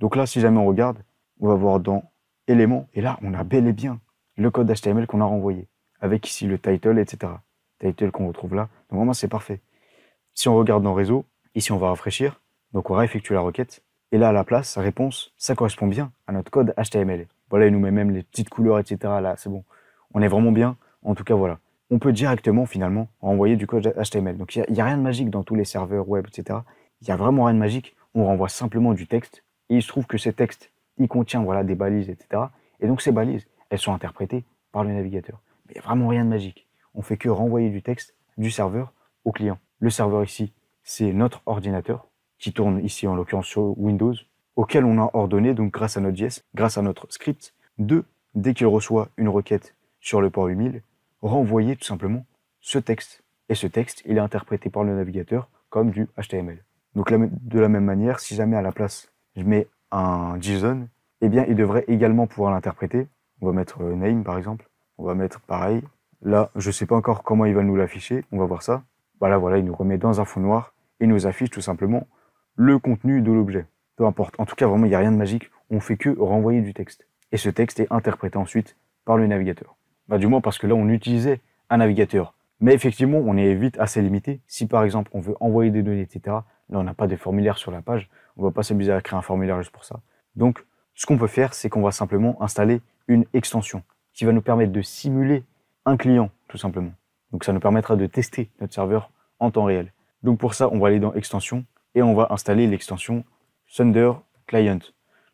Donc là, si jamais on regarde, on va voir dans élément, Et là, on a bel et bien le code HTML qu'on a renvoyé, avec ici le title, etc. Title qu'on retrouve là. Donc vraiment, c'est parfait. Si on regarde dans réseau, ici, on va rafraîchir. Donc on va effectuer la requête. Et là, à la place, sa réponse, ça correspond bien à notre code HTML. Voilà, il nous met même les petites couleurs, etc. Là, c'est bon. On est vraiment bien. En tout cas, voilà. On peut directement, finalement, renvoyer du code HTML. Donc, il n'y a, a, rien de magique dans tous les serveurs web, etc. Il n'y a vraiment rien de magique. On renvoie simplement du texte. Et il se trouve que ces textes il contient voilà, des balises, etc. Et donc ces balises, elles sont interprétées par le navigateur. Mais il n'y a vraiment rien de magique. On fait que renvoyer du texte du serveur au client. Le serveur ici, c'est notre ordinateur qui tourne ici en l'occurrence sur Windows, auquel on a ordonné, donc grâce à notre JS, grâce à notre script, de, dès qu'il reçoit une requête sur le port 8000, renvoyer tout simplement ce texte. Et ce texte, il est interprété par le navigateur comme du HTML. Donc de la même manière, si jamais à la place, je mets un JSON, eh bien, il devrait également pouvoir l'interpréter. On va mettre euh, name, par exemple. On va mettre pareil. Là, je ne sais pas encore comment il va nous l'afficher. On va voir ça. Voilà, bah voilà, il nous remet dans un fond noir et nous affiche tout simplement le contenu de l'objet. Peu importe. En tout cas, vraiment, il n'y a rien de magique. On fait que renvoyer du texte. Et ce texte est interprété ensuite par le navigateur. Bah, du moins parce que là, on utilisait un navigateur. Mais effectivement, on est vite assez limité. Si par exemple, on veut envoyer des données, etc., là, on n'a pas de formulaire sur la page. On ne va pas s'amuser à créer un formulaire juste pour ça. Donc, ce qu'on peut faire, c'est qu'on va simplement installer une extension qui va nous permettre de simuler un client, tout simplement. Donc, ça nous permettra de tester notre serveur en temps réel. Donc, pour ça, on va aller dans extension et on va installer l'extension Thunder Client.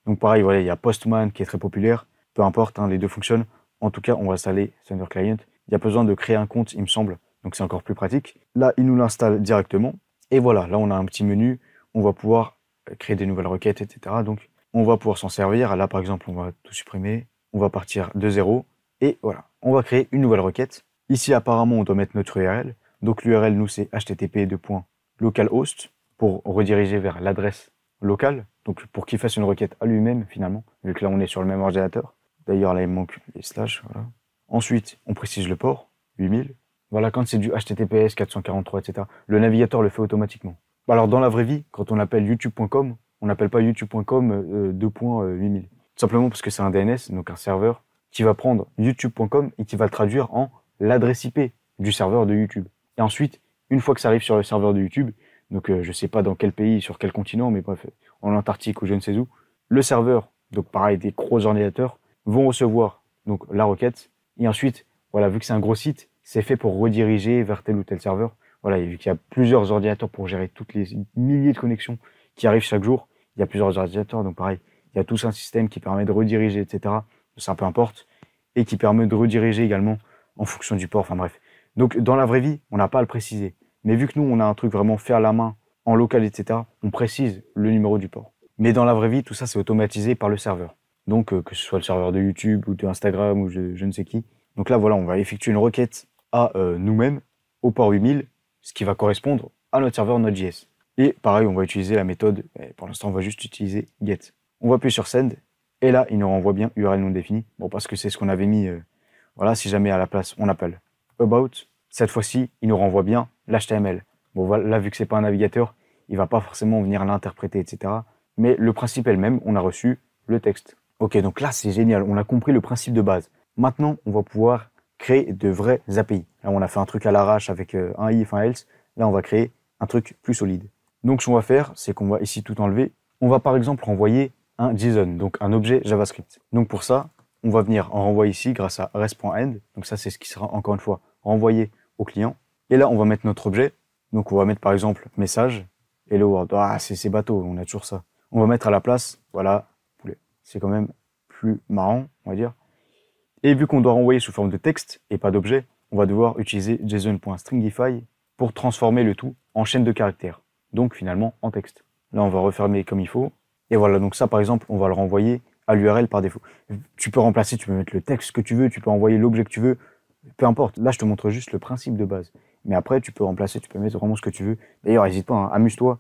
Donc, pareil, voilà, il y a Postman qui est très populaire. Peu importe, hein, les deux fonctionnent. En tout cas, on va installer Thunder Client. Il y a besoin de créer un compte, il me semble. Donc, c'est encore plus pratique. Là, il nous l'installe directement. Et voilà, là, on a un petit menu. On va pouvoir créer des nouvelles requêtes, etc. Donc, on va pouvoir s'en servir. Là, par exemple, on va tout supprimer. On va partir de zéro. Et voilà, on va créer une nouvelle requête. Ici, apparemment, on doit mettre notre URL. Donc, l'URL, nous, c'est http://localhost pour rediriger vers l'adresse locale. Donc, pour qu'il fasse une requête à lui-même, finalement, vu que là, on est sur le même ordinateur. D'ailleurs, là, il manque les slash. Voilà. Ensuite, on précise le port, 8000. Voilà, quand c'est du HTTPS 443, etc., le navigateur le fait automatiquement. Bah, alors, dans la vraie vie, quand on appelle youtube.com, on n'appelle pas youtube.com 2.8000. Euh, euh, simplement parce que c'est un DNS, donc un serveur, qui va prendre youtube.com et qui va le traduire en l'adresse IP du serveur de YouTube. Et ensuite, une fois que ça arrive sur le serveur de YouTube, donc euh, je ne sais pas dans quel pays, sur quel continent, mais bref, en Antarctique ou je ne sais où, le serveur, donc pareil, des gros ordinateurs, vont recevoir donc la requête. Et ensuite, voilà, vu que c'est un gros site, c'est fait pour rediriger vers tel ou tel serveur voilà, vu qu'il y a plusieurs ordinateurs pour gérer toutes les milliers de connexions qui arrivent chaque jour, il y a plusieurs ordinateurs, donc pareil, il y a tous un système qui permet de rediriger, etc. Ça peu importe, et qui permet de rediriger également en fonction du port. Enfin bref. Donc dans la vraie vie, on n'a pas à le préciser. Mais vu que nous, on a un truc vraiment fait à la main, en local, etc., on précise le numéro du port. Mais dans la vraie vie, tout ça, c'est automatisé par le serveur. Donc euh, que ce soit le serveur de YouTube ou de Instagram ou je, ne sais qui. Donc là, voilà, on va effectuer une requête à euh, nous-mêmes au port 8000 ce qui va correspondre à notre serveur Node.js. Et pareil, on va utiliser la méthode, pour l'instant, on va juste utiliser get. On va appuyer sur send, et là, il nous renvoie bien URL non définie. Bon, parce que c'est ce qu'on avait mis, euh, voilà, si jamais à la place, on appelle about. Cette fois-ci, il nous renvoie bien l'HTML. Bon, voilà, là, vu que c'est pas un navigateur, il va pas forcément venir l'interpréter, etc. Mais le principe est même, on a reçu le texte. Ok, donc là, c'est génial, on a compris le principe de base. Maintenant, on va pouvoir créer de vrais API. Là, on a fait un truc à l'arrache avec euh, un if, un else. Là, on va créer un truc plus solide. Donc, ce qu'on va faire, c'est qu'on va ici tout enlever. On va par exemple renvoyer un JSON, donc un objet JavaScript. Donc, pour ça, on va venir en renvoi ici grâce à rest.end. Donc, ça, c'est ce qui sera encore une fois renvoyé au client. Et là, on va mettre notre objet. Donc, on va mettre par exemple message, hello world. Ah, c'est bateaux. on a toujours ça. On va mettre à la place, voilà, C'est quand même plus marrant, on va dire. Et vu qu'on doit renvoyer sous forme de texte et pas d'objet, on va devoir utiliser JSON.stringify pour transformer le tout en chaîne de caractères, donc finalement en texte. Là, on va refermer comme il faut. Et voilà, donc ça, par exemple, on va le renvoyer à l'URL par défaut. Tu peux remplacer, tu peux mettre le texte que tu veux, tu peux envoyer l'objet que tu veux, peu importe. Là, je te montre juste le principe de base. Mais après, tu peux remplacer, tu peux mettre vraiment ce que tu veux. D'ailleurs, n'hésite pas, hein, amuse-toi,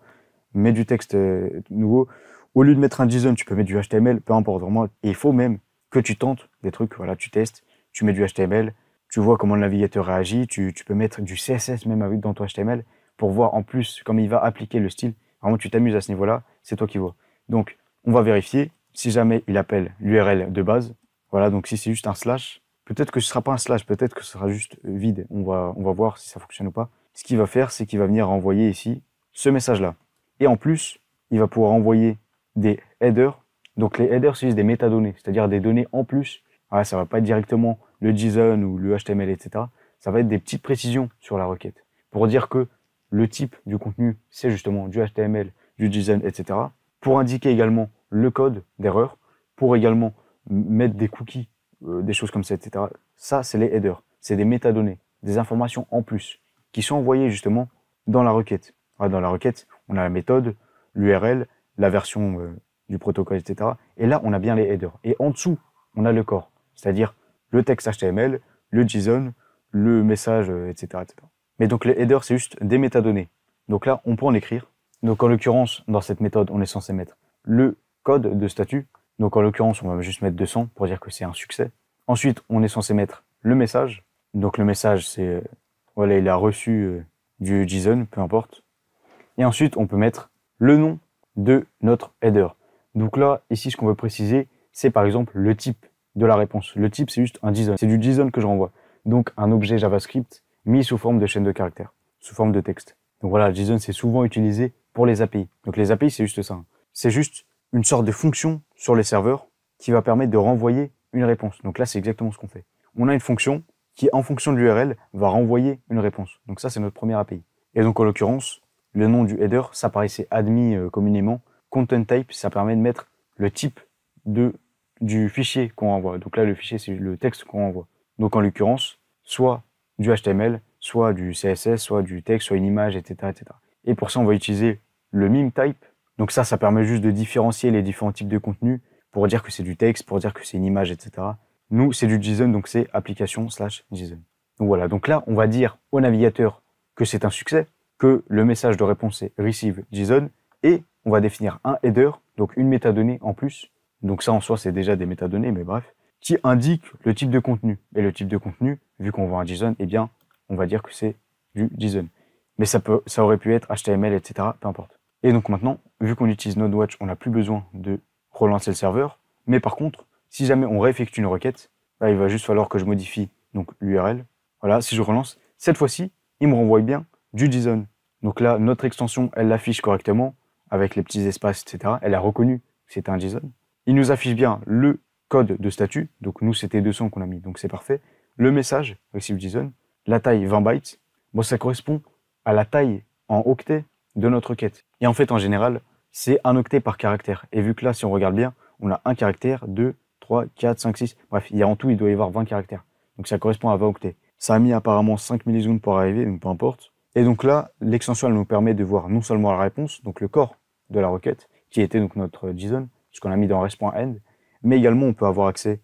mets du texte euh, nouveau. Au lieu de mettre un JSON, tu peux mettre du HTML, peu importe, vraiment. il faut même que tu tentes des trucs, voilà, tu testes, tu mets du HTML, tu vois comment le navigateur réagit, tu, peux mettre du CSS même dans ton HTML pour voir en plus comment il va appliquer le style. Vraiment, tu t'amuses à ce niveau-là, c'est toi qui vois. Donc, on va vérifier. Si jamais il appelle l'URL de base, voilà, donc si c'est juste un slash, peut-être que ce ne sera pas un slash, peut-être que ce sera juste vide. On va, on va voir si ça fonctionne ou pas. Ce qu'il va faire, c'est qu'il va venir envoyer ici ce message-là. Et en plus, il va pouvoir envoyer des headers donc les headers c'est des métadonnées, c'est-à-dire des données en plus. Ah, ça va pas être directement le JSON ou le HTML, etc. Ça va être des petites précisions sur la requête pour dire que le type du contenu, c'est justement du HTML, du JSON, etc. Pour indiquer également le code d'erreur, pour également mettre des cookies, euh, des choses comme ça, etc. Ça, c'est les headers. C'est des métadonnées, des informations en plus qui sont envoyées justement dans la requête. dans la requête, on a la méthode, l'URL, la version euh, du protocole, etc. Et là, on a bien les headers. Et en dessous, on a le corps, c'est-à-dire le texte HTML, le JSON, le message, etc., euh, etc. Mais donc les headers, c'est juste des métadonnées. Donc là, on peut en écrire. Donc en l'occurrence, dans cette méthode, on est censé mettre le code de statut. Donc en l'occurrence, on va juste mettre 200 pour dire que c'est un succès. Ensuite, on est censé mettre le message. Donc le message, c'est euh, voilà, il a reçu euh, du JSON, peu importe. Et ensuite, on peut mettre le nom de notre header. Donc là, ici, ce qu'on veut préciser, c'est par exemple le type de la réponse. Le type, c'est juste un JSON. C'est du JSON que je renvoie. Donc un objet JavaScript mis sous forme de chaîne de caractères, sous forme de texte. Donc voilà, JSON, c'est souvent utilisé pour les API. Donc les API, c'est juste ça. Hein. C'est juste une sorte de fonction sur les serveurs qui va permettre de renvoyer une réponse. Donc là, c'est exactement ce qu'on fait. On a une fonction qui, en fonction de l'URL, va renvoyer une réponse. Donc ça, c'est notre première API. Et donc, en l'occurrence, le nom du header, ça paraissait admis euh, communément content type, ça permet de mettre le type de, du fichier qu'on envoie. Donc là, le fichier, c'est le texte qu'on envoie. Donc en l'occurrence, soit du HTML, soit du CSS, soit du texte, soit une image, etc., etc. Et pour ça, on va utiliser le meme type. Donc ça, ça permet juste de différencier les différents types de contenu pour dire que c'est du texte, pour dire que c'est une image, etc. Nous, c'est du JSON, donc c'est application slash JSON. Donc voilà, donc là, on va dire au navigateur que c'est un succès, que le message de réponse est receive JSON, et on va définir un header, donc une métadonnée en plus. Donc ça en soi, c'est déjà des métadonnées, mais bref, qui indique le type de contenu. Et le type de contenu, vu qu'on voit un JSON, eh bien, on va dire que c'est du JSON. Mais ça, peut, ça aurait pu être HTML, etc., peu importe. Et donc maintenant, vu qu'on utilise NodeWatch, on n'a plus besoin de relancer le serveur. Mais par contre, si jamais on réeffectue une requête, bah, il va juste falloir que je modifie l'URL. Voilà, si je relance, cette fois-ci, il me renvoie bien du JSON. Donc là, notre extension, elle l'affiche correctement avec les petits espaces, etc. Elle a reconnu que c'était un JSON. Il nous affiche bien le code de statut. Donc nous, c'était 200 qu'on a mis, donc c'est parfait. Le message, Receive JSON, la taille 20 bytes. Bon, ça correspond à la taille en octets de notre requête. Et en fait, en général, c'est un octet par caractère. Et vu que là, si on regarde bien, on a un caractère, 2, 3, 4, 5, 6. Bref, il y a en tout, il doit y avoir 20 caractères. Donc ça correspond à 20 octets. Ça a mis apparemment 5 millisecondes pour arriver, donc peu importe. Et donc là, l'extension, elle nous permet de voir non seulement la réponse, donc le corps de la requête, qui était donc notre JSON, ce qu'on a mis dans rest.end. Mais également, on peut avoir accès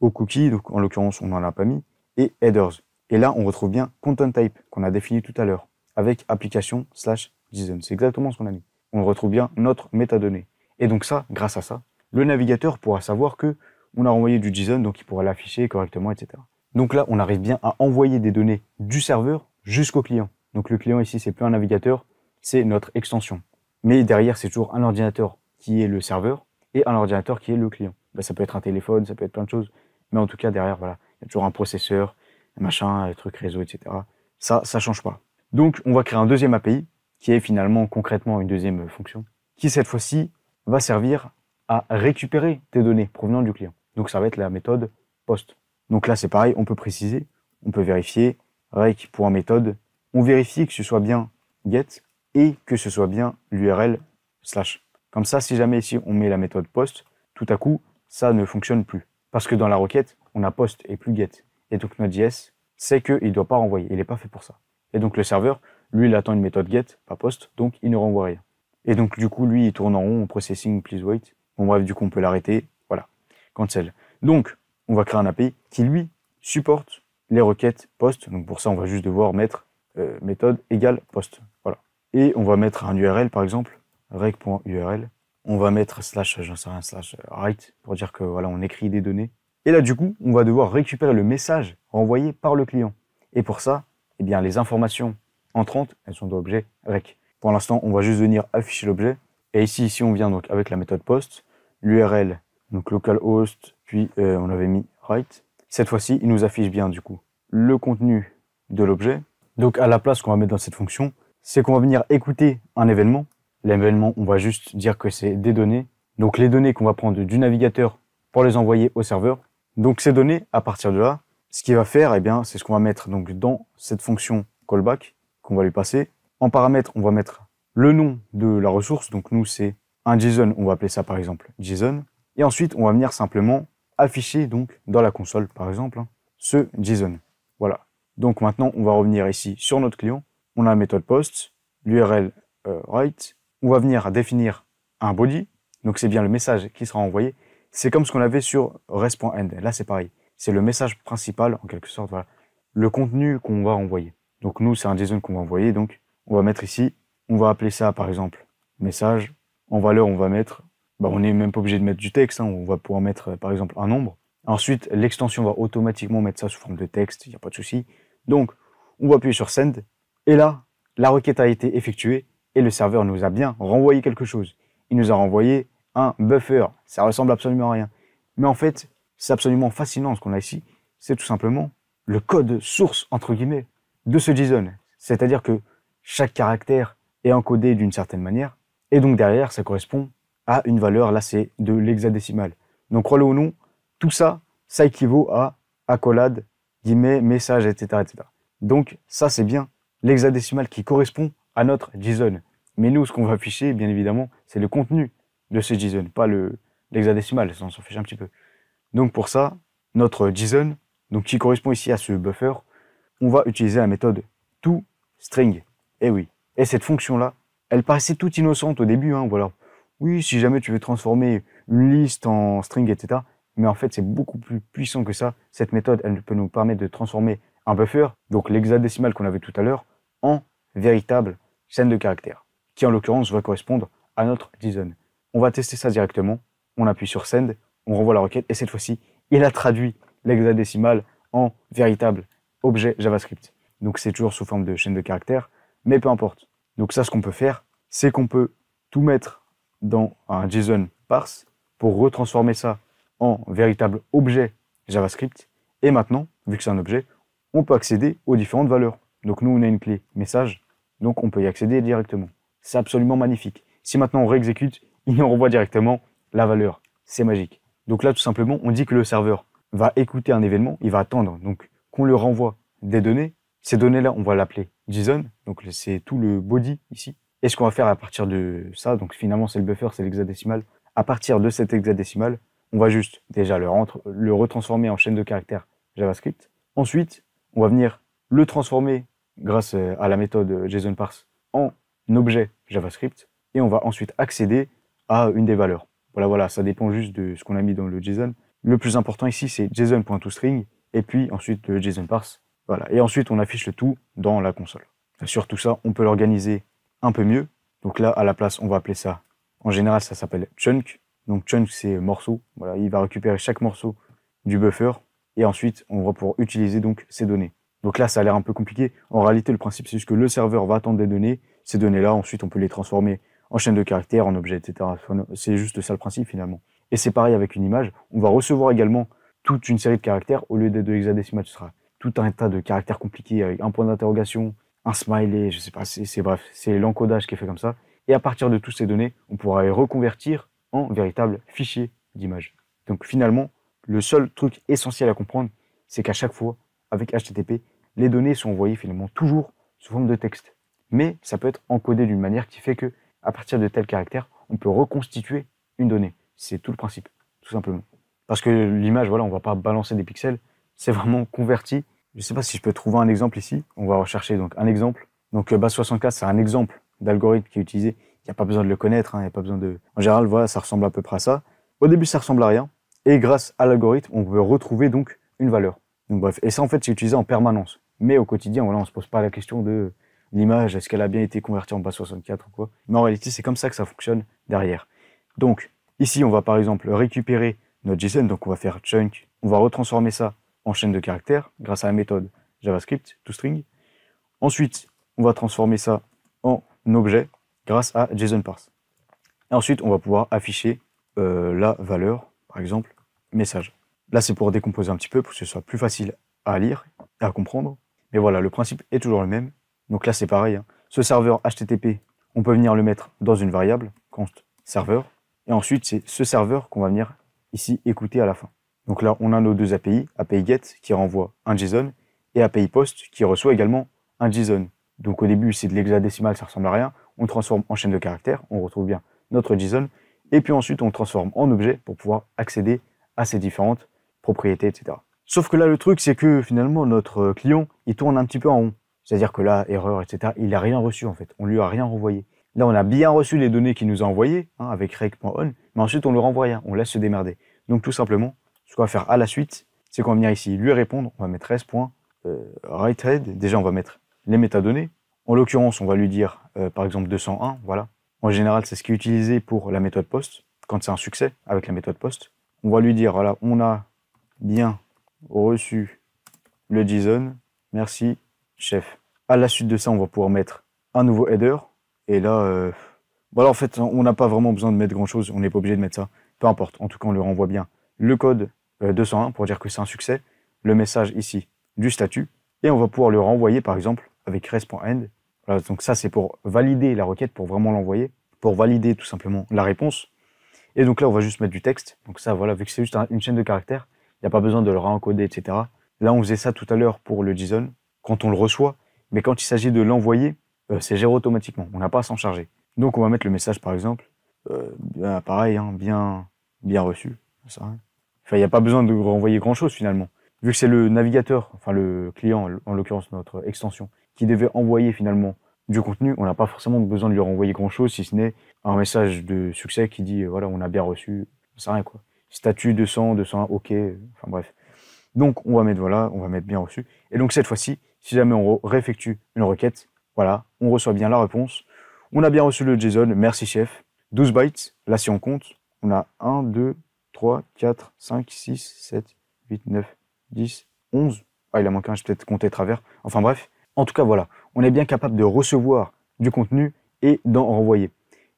aux cookies, donc en l'occurrence, on n'en a pas mis, et headers. Et là, on retrouve bien content type qu'on a défini tout à l'heure, avec application slash JSON. C'est exactement ce qu'on a mis. On retrouve bien notre métadonnée. Et donc ça, grâce à ça, le navigateur pourra savoir que on a renvoyé du JSON, donc il pourra l'afficher correctement, etc. Donc là, on arrive bien à envoyer des données du serveur jusqu'au client. Donc le client ici, c'est plus un navigateur, c'est notre extension. Mais derrière, c'est toujours un ordinateur qui est le serveur et un ordinateur qui est le client. Bah, ça peut être un téléphone, ça peut être plein de choses. Mais en tout cas, derrière, voilà, il y a toujours un processeur, un machin, un truc réseau, etc. Ça, ça change pas. Donc, on va créer un deuxième API qui est finalement concrètement une deuxième fonction qui, cette fois-ci, va servir à récupérer tes données provenant du client. Donc, ça va être la méthode POST. Donc là, c'est pareil, on peut préciser, on peut vérifier, pour un méthode. On vérifie que ce soit bien get et que ce soit bien l'URL slash. Comme ça, si jamais ici on met la méthode post, tout à coup, ça ne fonctionne plus. Parce que dans la requête, on a post et plus get. Et donc notre JS sait qu'il ne doit pas renvoyer, il n'est pas fait pour ça. Et donc le serveur, lui, il attend une méthode get, pas post, donc il ne renvoie rien. Et donc du coup, lui, il tourne en rond processing, please wait. Bon bref, du coup, on peut l'arrêter, voilà, cancel. Donc, on va créer un API qui, lui, supporte les requêtes post. Donc pour ça, on va juste devoir mettre euh, méthode égale post. Voilà et on va mettre un URL par exemple, rec.url. On va mettre slash, j'en sais rien, slash euh, write pour dire que voilà, on écrit des données. Et là, du coup, on va devoir récupérer le message renvoyé par le client. Et pour ça, eh bien, les informations entrantes, elles sont dans l'objet rec. Pour l'instant, on va juste venir afficher l'objet. Et ici, ici, on vient donc avec la méthode post, l'URL, donc localhost, puis euh, on avait mis write. Cette fois-ci, il nous affiche bien du coup le contenu de l'objet. Donc à la place qu'on va mettre dans cette fonction, c'est qu'on va venir écouter un événement. L'événement, on va juste dire que c'est des données. Donc les données qu'on va prendre du navigateur pour les envoyer au serveur. Donc ces données, à partir de là, ce qu'il va faire, et eh bien, c'est ce qu'on va mettre donc dans cette fonction callback qu'on va lui passer. En paramètre, on va mettre le nom de la ressource. Donc nous, c'est un JSON. On va appeler ça par exemple JSON. Et ensuite, on va venir simplement afficher donc dans la console, par exemple, hein, ce JSON. Voilà. Donc maintenant, on va revenir ici sur notre client on a la méthode post, l'URL euh, write, on va venir définir un body, donc c'est bien le message qui sera envoyé. C'est comme ce qu'on avait sur rest.end. Là, c'est pareil. C'est le message principal, en quelque sorte, Le contenu qu'on va envoyer. Donc, nous, c'est un JSON qu'on va envoyer. Donc, on va mettre ici, on va appeler ça, par exemple, message. En valeur, on va mettre, bah, on n'est même pas obligé de mettre du texte. Hein. On va pouvoir mettre, euh, par exemple, un nombre. Ensuite, l'extension va automatiquement mettre ça sous forme de texte. Il n'y a pas de souci. Donc, on va appuyer sur send. Et là, la requête a été effectuée et le serveur nous a bien renvoyé quelque chose. Il nous a renvoyé un buffer. Ça ressemble absolument à rien. Mais en fait, c'est absolument fascinant ce qu'on a ici. C'est tout simplement le code source, entre guillemets, de ce JSON. C'est-à-dire que chaque caractère est encodé d'une certaine manière. Et donc derrière, ça correspond à une valeur, là c'est de l'hexadécimal. Donc croyez le ou non, tout ça, ça équivaut à accolade, guillemets, message, etc. etc. Donc ça c'est bien, l'hexadécimal qui correspond à notre JSON. Mais nous, ce qu'on va afficher, bien évidemment, c'est le contenu de ce JSON, pas l'hexadécimal, ça on s'en fiche un petit peu. Donc pour ça, notre JSON, donc qui correspond ici à ce buffer, on va utiliser la méthode toString. Et eh oui, et cette fonction-là, elle paraissait toute innocente au début, hein, voilà. Oui, si jamais tu veux transformer une liste en string, etc. Mais en fait, c'est beaucoup plus puissant que ça. Cette méthode, elle peut nous permettre de transformer un buffer, donc l'hexadécimal qu'on avait tout à l'heure, en véritable chaîne de caractères qui en l'occurrence va correspondre à notre JSON. On va tester ça directement, on appuie sur send, on renvoie la requête, et cette fois-ci, il a traduit l'hexadécimal en véritable objet JavaScript. Donc c'est toujours sous forme de chaîne de caractères, mais peu importe. Donc ça, ce qu'on peut faire, c'est qu'on peut tout mettre dans un JSON parse pour retransformer ça en véritable objet JavaScript. Et maintenant, vu que c'est un objet, on peut accéder aux différentes valeurs. Donc nous, on a une clé, message, donc on peut y accéder directement. C'est absolument magnifique. Si maintenant on réexécute, il nous renvoie directement la valeur. C'est magique. Donc là, tout simplement, on dit que le serveur va écouter un événement, il va attendre donc qu'on le renvoie des données. Ces données-là, on va l'appeler JSON, donc c'est tout le body ici. Et ce qu'on va faire à partir de ça, donc finalement c'est le buffer, c'est l'hexadécimal. À partir de cet hexadécimal, on va juste déjà le, le retransformer en chaîne de caractères JavaScript. Ensuite, on va venir le transformer grâce à la méthode JSON.parse en objet JavaScript et on va ensuite accéder à une des valeurs. Voilà, voilà, ça dépend juste de ce qu'on a mis dans le JSON. Le plus important ici, c'est JSON.toString et puis ensuite le euh, JSON Voilà, et ensuite on affiche le tout dans la console. Sur tout ça, on peut l'organiser un peu mieux. Donc là, à la place, on va appeler ça, en général, ça s'appelle chunk. Donc chunk, c'est morceau. Voilà, il va récupérer chaque morceau du buffer et ensuite on va pouvoir utiliser donc ces données. Donc là, ça a l'air un peu compliqué. En réalité, le principe, c'est juste que le serveur va attendre des données. Ces données-là, ensuite, on peut les transformer en chaîne de caractères, en objets, etc. C'est juste ça le principe finalement. Et c'est pareil avec une image. On va recevoir également toute une série de caractères au lieu des deux hexadécimales. Ce sera tout un tas de caractères compliqués avec un point d'interrogation, un smiley, je sais pas, c'est bref, c'est l'encodage qui est fait comme ça. Et à partir de toutes ces données, on pourra les reconvertir en véritable fichier d'image. Donc finalement, le seul truc essentiel à comprendre, c'est qu'à chaque fois, avec HTTP, les données sont envoyées finalement toujours sous forme de texte. Mais ça peut être encodé d'une manière qui fait que, à partir de tels caractères, on peut reconstituer une donnée. C'est tout le principe, tout simplement. Parce que l'image, voilà, on ne va pas balancer des pixels, c'est vraiment converti. Je ne sais pas si je peux trouver un exemple ici. On va rechercher donc un exemple. Donc euh, Base64, c'est un exemple d'algorithme qui est utilisé. Il n'y a pas besoin de le connaître, hein, il pas besoin de... En général, voilà, ça ressemble à peu près à ça. Au début, ça ressemble à rien. Et grâce à l'algorithme, on peut retrouver donc une valeur bref, et ça en fait c'est utilisé en permanence. Mais au quotidien, voilà, on se pose pas la question de l'image, est-ce qu'elle a bien été convertie en base 64 ou quoi. Mais en réalité, c'est comme ça que ça fonctionne derrière. Donc ici, on va par exemple récupérer notre JSON, donc on va faire chunk, on va retransformer ça en chaîne de caractères grâce à la méthode JavaScript toString. Ensuite, on va transformer ça en objet grâce à JSON parse. Et ensuite, on va pouvoir afficher euh, la valeur, par exemple, message. Là, c'est pour décomposer un petit peu, pour que ce soit plus facile à lire et à comprendre. Mais voilà, le principe est toujours le même. Donc là, c'est pareil. Hein. Ce serveur HTTP, on peut venir le mettre dans une variable, const serveur. Et ensuite, c'est ce serveur qu'on va venir ici écouter à la fin. Donc là, on a nos deux API, API GET qui renvoie un JSON et API POST qui reçoit également un JSON. Donc au début, c'est de l'hexadécimal, ça ressemble à rien. On transforme en chaîne de caractères, on retrouve bien notre JSON. Et puis ensuite, on transforme en objet pour pouvoir accéder à ces différentes propriété, etc. Sauf que là, le truc, c'est que finalement, notre euh, client, il tourne un petit peu en rond. C'est-à-dire que là, erreur, etc., il n'a rien reçu en fait. On lui a rien renvoyé. Là, on a bien reçu les données qu'il nous a envoyées hein, avec rec.on, mais ensuite, on le renvoie On laisse se démerder. Donc, tout simplement, ce qu'on va faire à la suite, c'est qu'on va venir ici lui répondre. On va mettre right Euh, Déjà, on va mettre les métadonnées. En l'occurrence, on va lui dire, euh, par exemple, 201. Voilà. En général, c'est ce qui est utilisé pour la méthode post, quand c'est un succès avec la méthode post. On va lui dire, voilà, on a bien reçu le JSON. Merci, chef. À la suite de ça, on va pouvoir mettre un nouveau header. Et là, euh, voilà, en fait, on n'a pas vraiment besoin de mettre grand-chose. On n'est pas obligé de mettre ça. Peu importe. En tout cas, on le renvoie bien. Le code 201 euh, pour dire que c'est un succès. Le message ici du statut. Et on va pouvoir le renvoyer, par exemple, avec res.end. donc ça, c'est pour valider la requête, pour vraiment l'envoyer, pour valider tout simplement la réponse. Et donc là, on va juste mettre du texte. Donc ça, voilà, vu que c'est juste une chaîne de caractères, il n'y a pas besoin de le rencoder, etc. Là, on faisait ça tout à l'heure pour le JSON, quand on le reçoit, mais quand il s'agit de l'envoyer, euh, c'est géré automatiquement. On n'a pas à s'en charger. Donc, on va mettre le message, par exemple, euh, pareil, hein, bien, bien reçu. Ça, hein. il n'y a pas besoin de renvoyer grand-chose finalement. Vu que c'est le navigateur, enfin le client, en l'occurrence notre extension, qui devait envoyer finalement du contenu, on n'a pas forcément besoin de lui renvoyer grand-chose, si ce n'est un message de succès qui dit, euh, voilà, on a bien reçu, ça rien quoi statut 200, 201, OK, enfin bref. Donc, on va mettre voilà, on va mettre bien reçu. Et donc, cette fois-ci, si jamais on réeffectue une requête, voilà, on reçoit bien la réponse. On a bien reçu le JSON, merci chef. 12 bytes, là si on compte, on a 1, 2, 3, 4, 5, 6, 7, 8, 9, 10, 11. Ah, il a manqué un, vais peut-être compté travers. Enfin bref, en tout cas voilà, on est bien capable de recevoir du contenu et d'en renvoyer.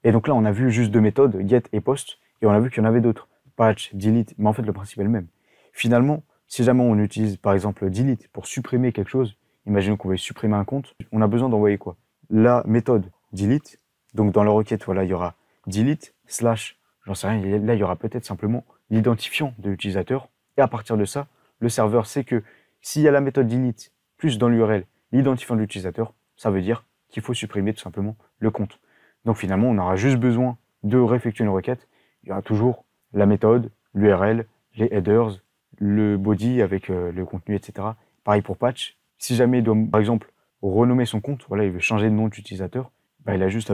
Et donc là, on a vu juste deux méthodes, get et post, et on a vu qu'il y en avait d'autres patch, delete, mais en fait, le principe est le même. Finalement, si jamais on utilise par exemple delete pour supprimer quelque chose, imaginons qu'on veut supprimer un compte, on a besoin d'envoyer quoi La méthode delete, donc dans la requête, voilà, il y aura delete slash, j'en sais rien, là, il y aura peut-être simplement l'identifiant de l'utilisateur, et à partir de ça, le serveur sait que s'il y a la méthode delete plus dans l'URL l'identifiant de l'utilisateur, ça veut dire qu'il faut supprimer tout simplement le compte. Donc finalement, on aura juste besoin de réeffectuer une requête. Il y aura toujours la méthode, l'URL, les headers, le body avec euh, le contenu, etc. Pareil pour Patch. Si jamais il doit, par exemple, renommer son compte, voilà, il veut changer de nom d'utilisateur, bah, il, a juste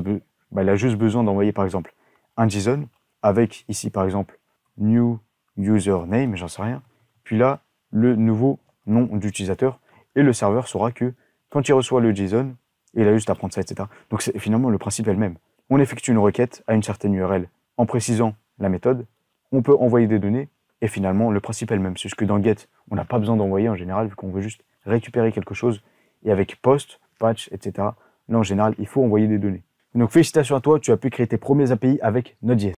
bah, a juste besoin d'envoyer, par exemple, un JSON avec ici, par exemple, new username, j'en sais rien, puis là, le nouveau nom d'utilisateur, et le serveur saura que quand il reçoit le JSON, il a juste à prendre ça, etc. Donc c'est finalement, le principe est le même. On effectue une requête à une certaine URL en précisant la méthode, on peut envoyer des données et finalement le principe est le même. C'est ce que dans Get, on n'a pas besoin d'envoyer en général vu qu'on veut juste récupérer quelque chose et avec post, patch, etc. Là en général, il faut envoyer des données. Donc félicitations à toi, tu as pu créer tes premiers API avec Node.js.